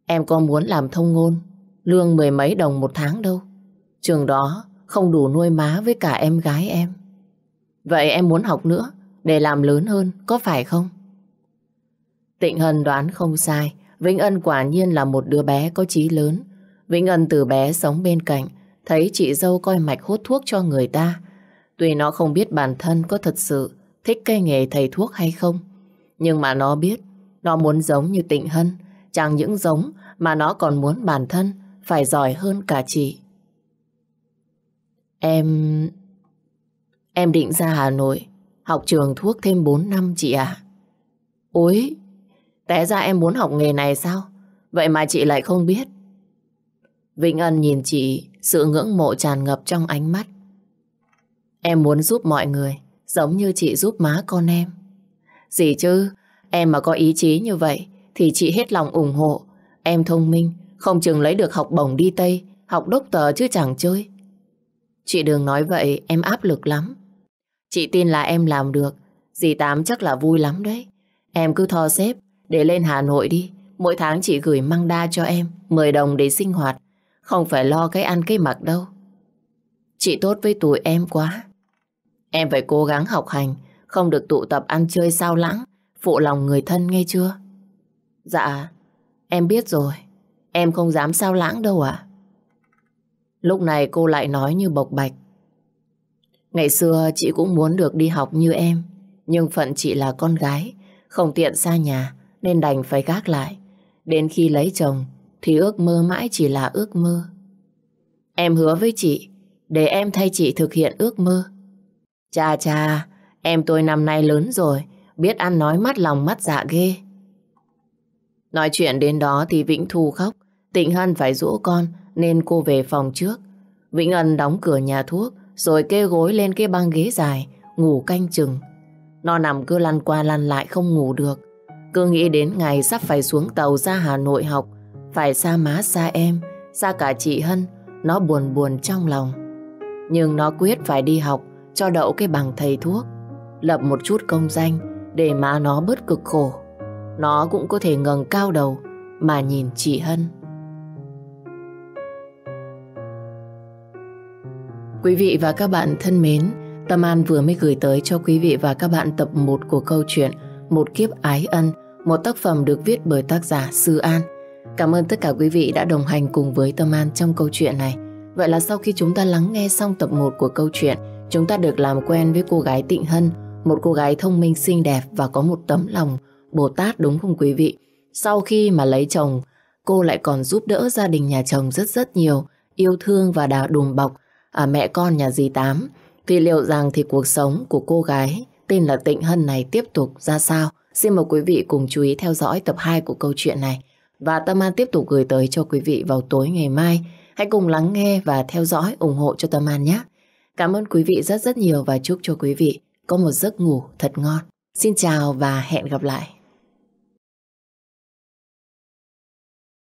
Speaker 1: Em có muốn làm thông ngôn Lương mười mấy đồng một tháng đâu Trường đó không đủ nuôi má với cả em gái em. Vậy em muốn học nữa để làm lớn hơn, có phải không? Tịnh Hân đoán không sai, Vĩnh Ân quả nhiên là một đứa bé có trí lớn. Vĩnh Ân từ bé sống bên cạnh, thấy chị dâu coi mạch hút thuốc cho người ta. Tuy nó không biết bản thân có thật sự thích cái nghề thầy thuốc hay không, nhưng mà nó biết nó muốn giống như Tịnh Hân, chẳng những giống mà nó còn muốn bản thân phải giỏi hơn cả chị. Em... Em định ra Hà Nội học trường thuốc thêm 4 năm chị à? Ôi, té ra em muốn học nghề này sao? Vậy mà chị lại không biết. Vĩnh Ân nhìn chị, sự ngưỡng mộ tràn ngập trong ánh mắt. Em muốn giúp mọi người, giống như chị giúp má con em. Gì chứ, em mà có ý chí như vậy, thì chị hết lòng ủng hộ. Em thông minh, không chừng lấy được học bổng đi Tây, học đốc tờ chứ chẳng chơi. Chị đừng nói vậy, em áp lực lắm. Chị tin là em làm được, dì Tám chắc là vui lắm đấy. Em cứ thò xếp, để lên Hà Nội đi. Mỗi tháng chị gửi măng đa cho em, 10 đồng để sinh hoạt. Không phải lo cái ăn cái mặc đâu. Chị tốt với tụi em quá. Em phải cố gắng học hành, không được tụ tập ăn chơi sao lãng, phụ lòng người thân nghe chưa? Dạ, em biết rồi. Em không dám sao lãng đâu ạ. Lúc này cô lại nói như bộc bạch. Ngày xưa chị cũng muốn được đi học như em, nhưng phận chị là con gái, không tiện xa nhà nên đành phải gác lại. Đến khi lấy chồng thì ước mơ mãi chỉ là ước mơ. Em hứa với chị, để em thay chị thực hiện ước mơ. Cha cha, em tôi năm nay lớn rồi, biết ăn nói mắt lòng mắt dạ ghê. Nói chuyện đến đó thì Vĩnh Thu khóc, Tịnh Hân phải rũ con, nên cô về phòng trước. Vĩnh Ân đóng cửa nhà thuốc rồi kê gối lên cái băng ghế dài ngủ canh chừng. Nó nằm cứ lăn qua lăn lại không ngủ được. Cứ nghĩ đến ngày sắp phải xuống tàu ra Hà Nội học, phải xa má xa em, xa cả chị Hân, nó buồn buồn trong lòng. Nhưng nó quyết phải đi học cho đậu cái bằng thầy thuốc, lập một chút công danh để má nó bớt cực khổ. Nó cũng có thể ngẩng cao đầu mà nhìn chị Hân. Quý vị và các bạn thân mến, Tâm An vừa mới gửi tới cho quý vị và các bạn tập 1 của câu chuyện Một kiếp ái ân, một tác phẩm được viết bởi tác giả Sư An. Cảm ơn tất cả quý vị đã đồng hành cùng với Tâm An trong câu chuyện này. Vậy là sau khi chúng ta lắng nghe xong tập 1 của câu chuyện, chúng ta được làm quen với cô gái Tịnh Hân, một cô gái thông minh xinh đẹp và có một tấm lòng Bồ Tát đúng không quý vị? Sau khi mà lấy chồng, cô lại còn giúp đỡ gia đình nhà chồng rất rất nhiều, yêu thương và đào đùm bọc, à, mẹ con nhà dì Tám thì liệu rằng thì cuộc sống của cô gái tên là Tịnh Hân này tiếp tục ra sao? Xin mời quý vị cùng chú ý theo dõi tập 2 của câu chuyện này. Và Tâm An tiếp tục gửi tới cho quý vị vào tối ngày mai. Hãy cùng lắng nghe và theo dõi, ủng hộ cho Tâm An nhé. Cảm ơn quý vị rất rất nhiều và chúc cho quý vị có một giấc ngủ thật ngon. Xin chào và hẹn gặp lại.